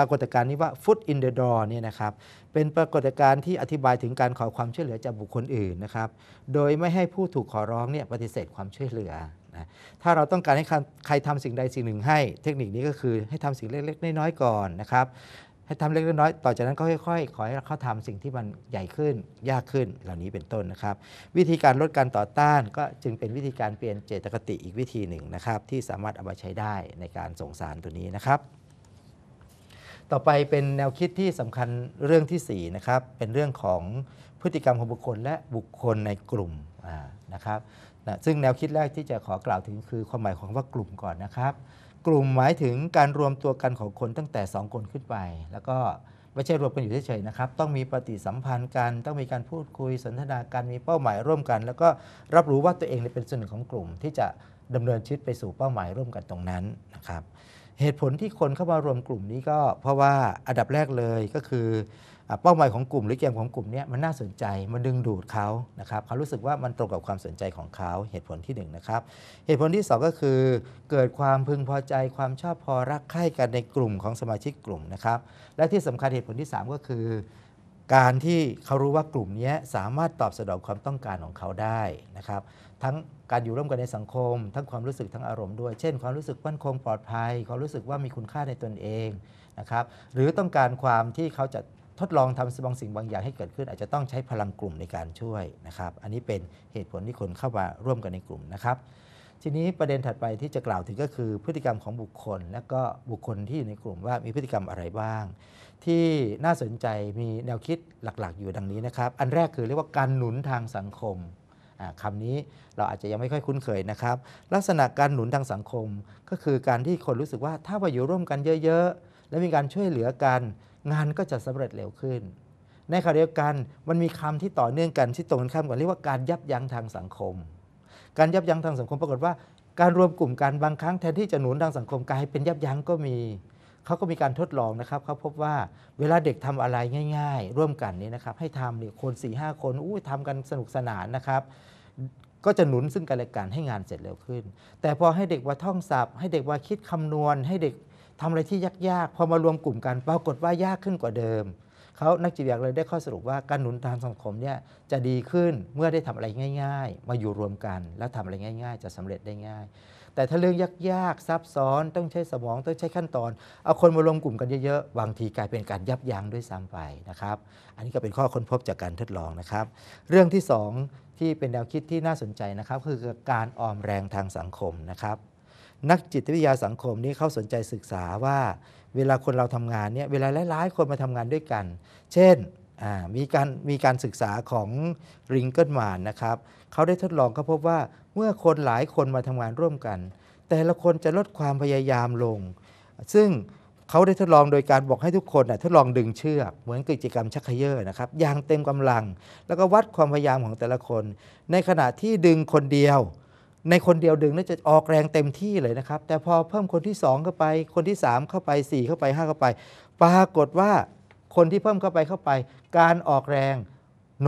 รากฏการณ์นี้ว่า foot in the door เนี่ยนะครับเป็นปรากฏการณ์ที่อธิบายถึงการขอความช่วยเหลือจากบุคคลอื่นนะครับโดยไม่ให้ผู้ถูกขอร้องเนี่ยปฏิเสธความช่วยเหลือนะถ้าเราต้องการให้ใครทำสิ่งใดสิ่งหนึ่งให้เทคนิคนี้ก็คือให้ทำสิ่งเล็กๆ น้อยๆ ก่อนนะครับให้ทำเล็กน้อยต่อจากนั้นก็ค่อยๆขอให้เขาทำสิ่งที่มันใหญ่ขึ้นยากขึ้น เหล่านี้เป็นต้นนะครับ วิธีการลดการต่อต้านก็จึงเป็นวิธีการเปลี่ยนเจตคติอีกวิธีหนึ่งนะครับ ที่สามารถเอามาใช้ได้ในการส่งสารตัวนี้นะครับ ต่อไปเป็นแนวคิดที่สำคัญเรื่องที่4นะครับเป็นเรื่องของพฤติกรรมของบุคคลและบุคคลในกลุ่มนะครับนะซึ่งแนวคิดแรกที่จะขอกล่าวถึงคือความหมายของว่ากลุ่มก่อนนะครับกลุ่ม หมายถึงการรวมตัวกันของคนตั้งแต่ 2 คนขึ้นไปแล้วก็ไม่ใช่รวมกันอยู่เฉยๆนะครับ ต้องมีปฏิสัมพันธ์กัน ต้องมีการพูดคุยสนทนากันมีเป้าหมายร่วมกัน แล้วก็รับรู้ว่าตัวเองเป็นส่วนหนึ่งของกลุ่ม ที่จะดำเนินชีวิตไปสู่เป้าหมายร่วมกันตรงนั้นนะครับเหตุผลที่คนเข้ามารวมกลุ่มนี้ก็เพราะว่าอันดับแรกเลยก็คือเป้าหมายของกลุ่มหรือเกมของกลุ่มนี้มันน่าสนใจ มันดึงดูดเขานะครับเขารู้สึกว่ามันตรงกับความสนใจของเขาเหตุผลที่1นนะครับ เหตุผลที่ 2 ก็คือ เกิดความพึงพอใจ ความชอบพอรักใคร่กันในกลุ่มของสมาชิกกลุ่มนะครับ และที่สำคัญเหตุผลที่3ก็คือการที่เขารู้ว่ากลุ่มนี้สามารถตอบสนองความต้องการของเขาได้นะครับ ทั้งการอยู่ร่วมกันในสังคม ทั้งความรู้สึก ทั้งอารมณ์ด้วย เช่น ความรู้สึกมั่นคงปลอดภัยความรู้สึกว่ามีคุณค่าในตนเองนะครับ หรือต้องการความที่เขาจะทดลองทำบางสิ่งบางอย่างให้เกิดขึ้น อาจจะต้องใช้พลังกลุ่มในการช่วยนะครับ อันนี้เป็นเหตุผลที่คนเข้ามาร่วมกันในกลุ่มนะครับทีนี้ประเด็นถัดไปที่จะกล่าวถึงก็คือพฤติกรรมของบุคคล และก็บุคคลที่อยู่ในกลุ่มว่ามีพฤติกรรมอะไรบ้าง ที่น่าสนใจมีแนวคิดหลัก ๆ อยู่ดังนี้นะครับ อันแรกคือเรียกว่าการหนุนทางสังคมคำนี้เราอาจจะยังไม่ค่อยคุ้นเคยนะครับ ลักษณะการหนุนทางสังคมก็คือการที่คนรู้สึกว่าถ้าไปอยู่ร่วมกันเยอะ ๆ และมีการช่วยเหลือกันงานก็จะสำเร็จเร็วขึ้น ในขณะเดียวกันมันมีคำที่ต่อเนื่องกันที่ตรงกันข้ามกันเรียกว่าการยับยั้งทางสังคม การยับยั้งทางสังคม ปรากฏว่าการรวมกลุ่มกันบางครั้งแทนที่จะหนุนทางสังคมกลายเป็นยับยั้งก็มีเขาก็มีการทดลองนะครับเขาพบว่าเวลาเด็กทำอะไรง่าย ๆ ร่วมกันนี่นะครับ ให้ทำเนี่ยคน4ี่ห้าคนอู้ทำกันสนุกสนานนะครับ ก็จะหนุนซึ่งกันและกันให้งานเสร็จเร็วขึ้น แต่พอให้เด็กว่าท่องศัพท์ให้เด็กว่าคิดคำนวณ ให้เด็กทำอะไรที่ยาก ๆ พอมารวมกลุ่มกันปรากฏว่ายากขึ้นกว่าเดิม เขานักจิตวิทยาเลยได้ข้อสรุปว่าการหนุนทางสังคมเนี่ยจะดีขึ้นเมื่อได้ทำอะไรง่ายๆ มาอยู่รวมกันแล้วทำอะไรง่าย ๆ จะสำเร็จได้ง่าย แต่ถ้าเรื่องยากๆซับซ้อนต้องใช้สมองต้องใช้ขั้นตอนเอาคนมารวมกลุ่มกันเยอะๆ บางทีกลายเป็นการยับยั้งด้วยซ้ำไปนะครับ อันนี้ก็เป็นข้อค้นพบจากการทดลองนะครับ เรื่องที่2ที่เป็นแนวคิดที่น่าสนใจนะครับคือการออมแรงทางสังคมนะครับนักจิตวิทยาสังคมนี่เขาสนใจศึกษาว่า เวลาคนเราทำงานเนี่ยเวลาหลายๆ คนมาทำงานด้วยกัน เช่นมีการมีการศึกษาของริงเกิลมานนะครับเขาได้ทดลองเขาพบว่าเมื่อคนหลายคนมาทำงานร่วมกัน แต่ละคนจะลดความพยายามลง ซึ่งเขาได้ทดลองโดยการบอกให้ทุกคนนะทดลองดึงเชือก เหมือนกิจกรรมชักเขย่อนะครับ อย่างเต็มกำลัง แล้วก็วัดความพยายามของแต่ละคน ในขณะที่ดึงคนเดียวในคนเดียวดึงน่าจะออกแรงเต็มที่เลยนะครับแต่พอเพิ่มคนที่ 2 เข้าไป คนที่ 3 เข้าไป 4 เข้าไป 5 เข้าไป ปรากฏว่าคนที่เพิ่มเข้าไปเข้าไป การออกแรง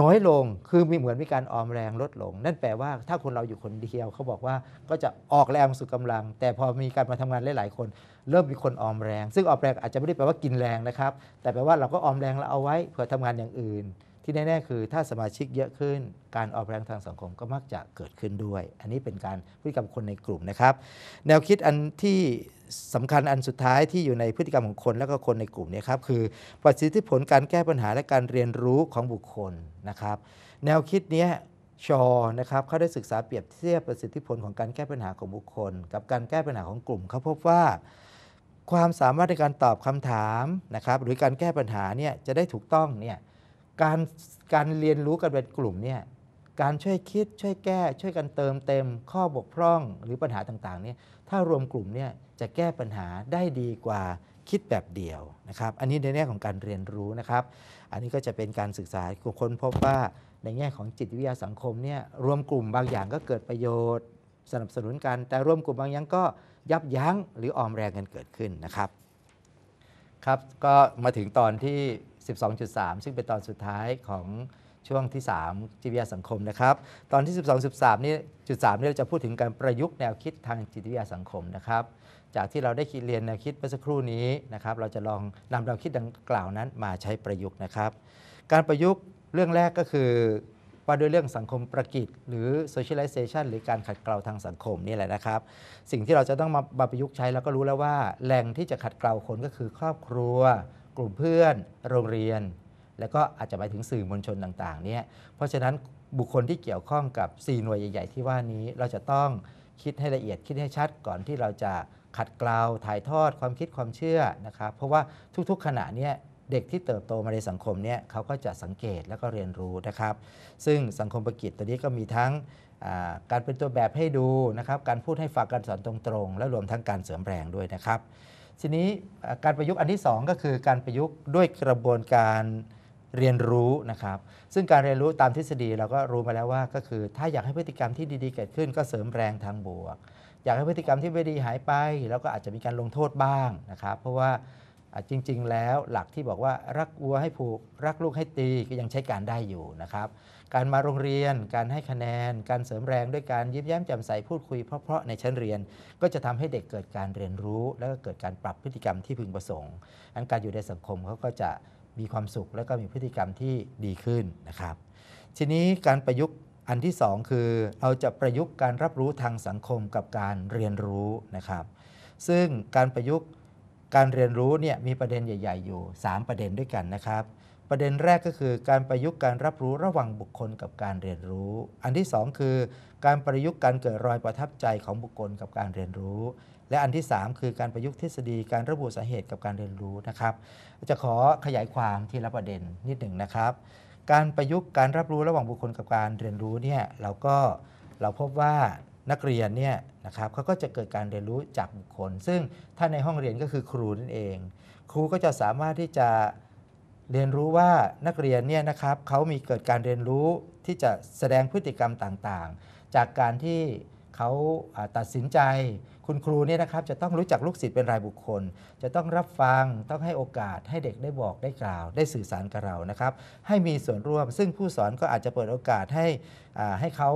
น้อยลง คือมีเหมือนมีการออมแรงลดลง นั่นแปลว่าถ้าคนเราอยู่คนเดียวเขาบอกว่าก็จะออกแรงสุดกำลัง แต่พอมีการมาทำงานหลายๆคนเริ่มมีคนออมแรง ซึ่งออมแรงอาจจะไม่ได้แปลว่ากินแรงนะครับ แต่แปลว่าเราก็ออมแรงเราเอาไว้เผื่อทำงานอย่างอื่นที่แน่ๆ คือถ้าสมาชิกเยอะขึ้นการออกแรงทางสังคมก็มักจะเกิดขึ้นด้วย อันนี้เป็นการพฤติกรรมคนในกลุ่มนะครับ แนวคิดอันที่สำคัญอันสุดท้ายที่อยู่ในพฤติกรรมของคนและก็คนในกลุ่มเนี่ยครับคือประสิทธิผลการแก้ปัญหาและการเรียนรู้ของบุคคลนะครับ แนวคิดนี้ชอนะครับเขาได้ศึกษาเปรียบเทียบประสิทธิผลของการแก้ปัญหาของบุคคล กับการแก้ปัญหาของกลุ่ม เขาพบว่า ความสามารถในการตอบคำถามนะครับหรือการแก้ปัญหาเนี่ยจะได้ถูกต้องเนี่ยการการเรียนรู้กันเป็นกลุ่มเนี่ยการช่วยคิดช่วยแก้ ช่วยกันเติมเต็ม ข้อบกพร่องหรือปัญหาต่างๆเนี่ยถ้ารวมกลุ่มเนี่ยจะแก้ปัญหาได้ดีกว่าคิดแบบเดียวนะครับ อันนี้ในแง่ของการเรียนรู้นะครับ อันนี้ก็จะเป็นการศึกษาคนพบว่าในแง่ของจิตวิทยาสังคมเนี่ย รวมกลุ่มบางอย่างก็เกิดประโยชน์ สนับสนุนกัน แต่รวมกลุ่มบางอย่างก็ยับยั้ง หรือออมแรงกันเกิดขึ้นนะครับ ครับก็มาถึงตอนที่12.3 ซึ่งเป็นตอนสุดท้ายของช่วงที่ 3 จิตวิทยาสังคมนะครับตอนที่ 12 13นี่จุด3นี่เราจะพูดถึงการประยุกต์แนวคิดทางจิตวิทยาสังคมนะครับจากที่เราได้คิดเรียนแนวคิดเมื่อสักครู่นี้นะครับเราจะลองนำแนวคิดดังกล่าวนั้นมาใช้ประยุกต์นะครับ การประยุกต์เรื่องแรกก็คือว่าด้วยเรื่องสังคมประกิจหรือ socialization หรือการขัดเกลาทางสังคมนี่แหละนะครับ สิ่งที่เราจะต้องมาประยุกต์ใช้เราก็รู้แล้วว่าแหล่งที่จะขัดเกลาคนก็คือครอบครัวกลุ่มเพื่อนโรงเรียน แล้วก็อาจจะหมายถึงสื่อมวลชนต่างๆเนี่ยเพราะฉะนั้นบุคคลที่เกี่ยวข้องกับ 4 หน่วยใหญ่ ๆ ที่ว่านี้ เราจะต้องคิดให้ละเอียดคิดให้ชัดก่อนที่เราจะขัดเกลาถ่ายทอดความคิดความเชื่อนะครับ เพราะว่าทุก ๆขณะเนี่ยเด็กที่เติบโตมาในสังคมเนี่ยเขาก็จะสังเกตแล้วก็เรียนรู้นะครับ ซึ่งสังคมประกิจตัวนี้ก็มีทั้งการเป็นตัวแบบให้ดูนะครับการพูดให้ฝากการสอนตรงๆและรวมทั้งการเสริมแรงด้วยนะครับทีนี้การประยุกต์อันที่ 2 ก็คือ การประยุกต์ด้วยกระบวนการเรียนรู้นะครับ ซึ่งการเรียนรู้ตามทฤษฎีเราก็รู้มาแล้วว่า ก็คือถ้าอยากให้พฤติกรรมที่ดีๆ เกิดขึ้นก็เสริมแรงทางบวก อยากให้พฤติกรรมที่ไม่ดีหายไปแล้วก็อาจจะมีการลงโทษบ้างนะครับ เพราะว่าจริง ๆ แล้วหลักที่บอกว่ารักวัวให้ผูกรักลูกให้ตีก็ยังใช้การได้อยู่นะครับการมาโรงเรียน การให้คะแนน การเสริมแรงด้วยการยิ้มแย้มแจ่มใส พูดคุยเพราะๆ ในชั้นเรียน ก็จะทำให้เด็กเกิดการเรียนรู้แล้วก็เกิดการปรับพฤติกรรมที่พึงประสงค์อันการอยู่ในสังคมเขาก็จะมีความสุข แล้วก็มีพฤติกรรมที่ดีขึ้นนะครับ ทีนี้การประยุกต์อันที่ 2 คือ เราจะประยุกต์การรับรู้ทางสังคมกับการเรียนรู้นะครับ ซึ่งการประยุกต์การเรียนรู้เนี่ยมีประเด็นใหญ่ๆอยู่ 3 ประเด็นด้วยกันนะครับประเด็นแรกก็คือการประยุกต์การรับรู้ระหว่างบุคคลกับการเรียนรู้ อันที่ 2 คือ การประยุกต์การเกิดรอยประทับใจของบุคคลกับการเรียนรู้ และอันที่ 3 คือการประยุกต์ทฤษฎีการระบุสาเหตุกับการเรียนรู้นะครับ จะขอขยายความทีละประเด็นนิดหนึ่งนะครับ การประยุกต์การรับรู้ระหว่างบุคคลกับการเรียนรู้เนี่ยเราก็เราพบว่านักเรียนเนี่ยนะครับเขาก็จะเกิดการเรียนรู้จากบุคคล ซึ่งถ้าในห้องเรียนก็คือครูนั่นเอง ครูก็จะสามารถที่จะเรียนรู้ว่านักเรียนเนี่ยนะครับเขามีเกิดการเรียนรู้ที่จะแสดงพฤติกรรมต่างๆ จากการที่เขาตัดสินใจคุณครูเนี่ยนะครับจะต้องรู้จักลูกศิษย์เป็นรายบุคคล จะต้องรับฟังต้องให้โอกาสให้เด็กได้บอกได้กล่าว ได้สื่อสารกับเรานะครับให้มีส่วนร่วมซึ่งผู้สอนก็อาจจะเปิดโอกาสให้ให้เขา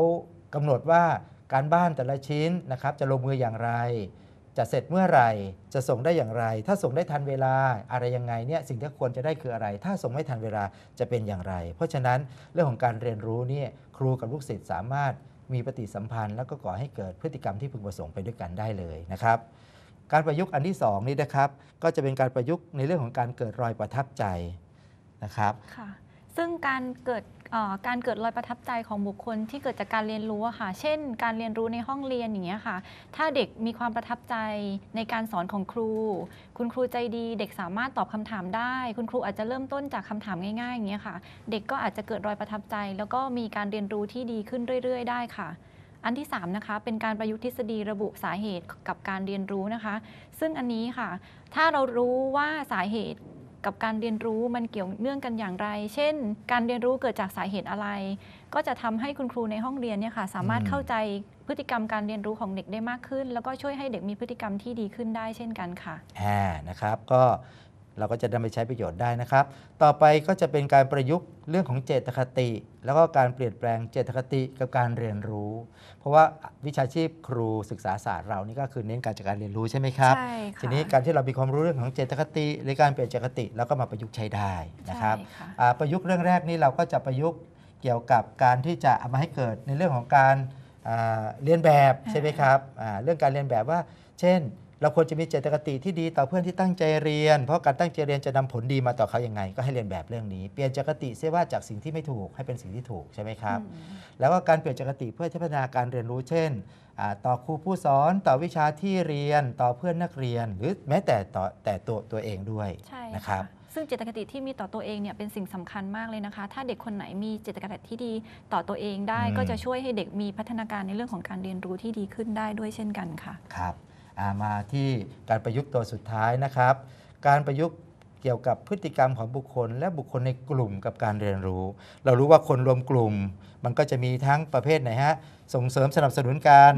กำหนดว่าการบ้านแต่ละชิ้นนะครับจะลงมืออย่างไรจะเสร็จเมื่อไหร่จะส่งได้อย่างไร ถ้าส่งได้ทันเวลาอะไรยังไงเนี่ยสิ่งที่ควรจะได้คืออะไร ถ้าส่งไม่ทันเวลาจะเป็นอย่างไร เพราะฉะนั้นเรื่องของการเรียนรู้นี่ครูกับลูกศิษย์สามารถมีปฏิสัมพันธ์แล้วก็ก่อให้เกิดพฤติกรรมที่พึงประสงค์ไปด้วยกันได้เลยนะครับ การประยุกต์อันที่ 2 นี่นะครับ ก็จะเป็นการประยุกต์ในเรื่องของการเกิดรอยประทับใจนะครับซึ่งการเกิดการเกิดรอยประทับใจของบุคคลที่เกิดจากการเรียนรู้ค่ะ เช่นการเรียนรู้ในห้องเรียนอย่างเงี้ยค่ะ ถ้าเด็กมีความประทับใจในการสอนของครู คุณครูใจดีเด็กสามารถตอบคำถามได้ คุณครูอาจจะเริ่มต้นจากคำถามง่ายๆอย่างเงี้ยค่ะ เด็กก็อาจจะเกิดรอยประทับใจ แล้วก็มีการเรียนรู้ที่ดีขึ้นเรื่อยๆ ได้ค่ะ อันที่ 3 นะคะ เป็นการประยุกต์ทฤษฎีระบุสาเหตุกับการเรียนรู้นะคะ ซึ่งอันนี้ค่ะถ้าเรารู้ว่าสาเหตุกับการเรียนรู้มันเกี่ยวเนื่องกันอย่างไร เช่น การเรียนรู้เกิดจากสาเหตุอะไร ก็จะทำให้คุณครูในห้องเรียนเนี่ยค่ะ สามารถเข้าใจพฤติกรรมการเรียนรู้ของเด็กได้มากขึ้น แล้วก็ช่วยให้เด็กมีพฤติกรรมที่ดีขึ้นได้เช่นกันค่ะแหนะครับก็เราก็จะนำไปใช้ประโยชน์ได้นะครับ ต่อไปก็จะเป็นการประยุกต์เรื่องของเจตคติ แล้วก็การเปลี่ยนแปลงเจตคติกับการเรียนรู้ เพราะว่าวิชาชีพครูศึกษาศาสตร์เรานี่ก็คือเน้นการจัดการเรียนรู้ใช่ไหมครับใทีนี้การที่เรามีความรู้เรื่องของเจตคติหรือการเปลี่ยนเจตคติแล้วก็มาประยุกต์ใช้ได้นะครับประยุกต์เรื่องแรกนี่เราก็จะประยุกต์เกี่ยวกับการที่จะเอามาให้เกิดในเรื่องของการเรียนแบบใช่ไหมครับเรื่องการเรียนแบบว่าเช่นเราควรจะมีเจตคติที่ดีต่อเพื่อนที่ตั้งใจเรียน เพราะการตั้งใจเรียนจะนำผลดีมาต่อเขาอย่างไง ก็ให้เรียนแบบเรื่องนี้ เปลี่ยนจิติเสียว่าจากสิ่งที่ไม่ถูกให้เป็นสิ่งที่ถูกใช่ไหมครับ แล้วก็การเปลี่ยนจคติเพื่อพัฒนาการเรียนรู้เช่นต่อครูผู้สอนต่อวิชาที่เรียนต่อเพื่อนนักเรียนหรือแม้แต่ต่อแต่ตัวตัวเองด้วยนะครับ ซึ่งเจตคติที่มีต่อตัวเองเนี่ยเป็นสิ่งสำคัญมากเลยนะคะ ถ้าเด็กคนไหนมีเจตคติที่ดีต่อตัวเองได้ก็จะช่วยให้เด็กมีพัฒนาการในเรื่องของการเรียนรู้ที่ดีขึ้นได้ด้วยเช่นกันค่ะครับมาที่การประยุกต์ตัวสุดท้ายนะครับ การประยุกต์เกี่ยวกับพฤติกรรมของบุคคล และบุคคลในกลุ่มกับการเรียนรู้ เรารู้ว่าคนรวมกลุ่ม มันก็จะมีทั้งประเภทไหนฮะส่งเสริมสนับสนุนกัน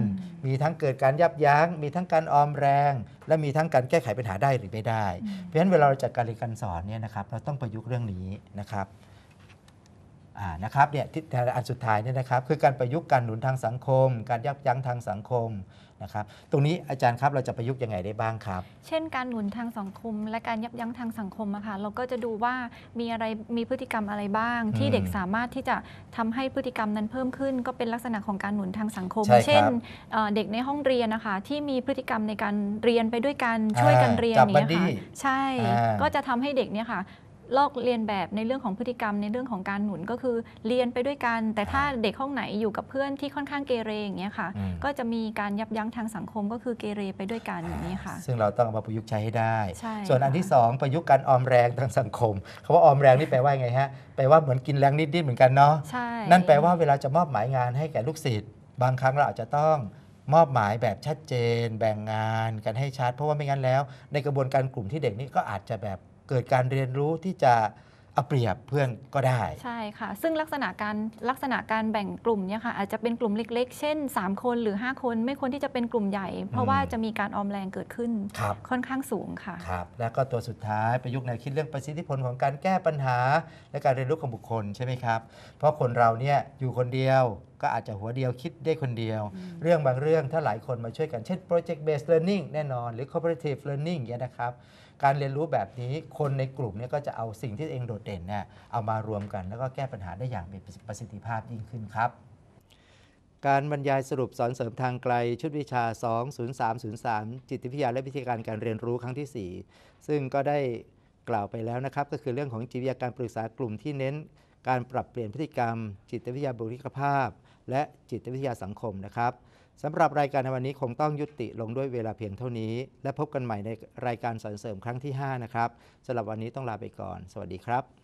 มีทั้งเกิดการยับยั้งมีทั้งการออมแรง และมีทั้งการแก้ไขปัญหาได้หรือไม่ได้ เพราะฉะนั้นเวลาเราจัดการเรียนการสอนเนี่ยนะครับเราต้องประยุกต์เรื่องนี้นะครับนะครับเนี่ยอันสุดท้ายเนี่ยนะครับคือการประยุกต์การหนุนทางสังคม การยับยั้งทางสังคมนะครับ ตรงนี้อาจารย์ครับเราจะประยุกต์ยังไงได้บ้างครับ เช่นการหนุนทางสังคมและการยับยั้งทางสังคมอะค่ะเราก็จะดูว่ามีอะไรมีพฤติกรรมอะไรบ้าง ที่เด็กสามารถที่จะทำให้พฤติกรรมนั้นเพิ่มขึ้นก็เป็นลักษณะของการหนุนทางสังคม เช่นเด็กในห้องเรียนนะคะที่มีพฤติกรรมในการเรียนไปด้วยกันช่วยกันเรียนอย่างนี้ค่ะใช่ก็จะทำให้เด็กเนี่ยค่ะลอกเรียนแบบในเรื่องของพฤติกรรมในเรื่องของการหนุนก็คือเรียนไปด้วยกัน แต่ถ้าเด็กห้องไหนอยู่กับเพื่อนที่ค่อนข้างเกเรอย่างเงี้ยค่ะก็จะมีการยับยั้งทางสังคมก็คือเกเรไปด้วยกันอย่างนี้ค่ะซึ่งเราต้องมาประยุกต์ใช้ให้ได้ ส่วนอันที่ 2 ประยุกต์การออมแรงทางสังคมคาว่าออมแรงนี่แปลว่าไงฮะแปลว่าเหมือนกินแรงนิดๆเหมือนกันเนาะใช่นั่นแปลว่าเวลาจะมอบหมายงานให้แก่ลูกศิษย์บางครั้งเราอาจจะต้องมอบหมายแบบชัดเจน แบ่งงาน กันให้ชัดเพราะว่าไม่งั้นแล้ว ในกระบวนการกลุ่มที่เด็กนี่ก็อาจจะแบบเกิดการเรียนรู้ที่จะเอาเปรียบเพื่อนก็ได้ใช่ค่ะ ซึ่งลักษณะการลักษณะการแบ่งกลุ่มเนี่ยค่ะ อาจจะเป็นกลุ่มเล็กๆ เช่น 3 คนหรือ 5 คน ไม่ควรที่จะเป็นกลุ่มใหญ่ เพราะว่าจะมีการออมแรงเกิดขึ้นคค่อนข้างสูงค่ะครับแล้วก็ตัวสุดท้ายประยุกต์แนวคิดเรื่องประสิทธิผลของการแก้ปัญหาและการเรียนรู้ของบุคคลใช่ไหมครับเพราะคนเราเนี่ยอยู่คนเดียวก็อาจจะหัวเดียวคิดได้คนเดียว เรื่องบางเรื่องถ้าหลายคนมาช่วยกัน เช่น project based learning แน่นอนหรือ cooperative learning เนี่ยนะครับการเรียนรู้แบบนี้คนในกลุ่มเนี่ยก็จะเอาสิ่งที่เองโดดเด่นเนี่ยเอามารวมกัน แล้วก็แก้ปัญหาได้อย่างมีประสิทธิภาพยิ่งขึ้นครับ การบรรยายสรุปสอนเสริมทางไกล ชุดวิชา 20303 จิตวิทยาและวิธีการการเรียนรู้ครั้งที่ 4 ซึ่งก็ได้กล่าวไปแล้วนะครับ ก็คือเรื่องของจิตวิทยาการปรึกษากลุ่มที่เน้น การปรับเปลี่ยนพฤติกรรม จิตวิทยาบุคลิกภาพ และจิตวิทยาสังคมนะครับสำหรับรายการในวันนี้คงต้องยุติลงด้วยเวลาเพียงเท่านี้ และพบกันใหม่ในรายการสรรเสริมครั้งที่ 5 นะครับ สำหรับวันนี้ต้องลาไปก่อน สวัสดีครับ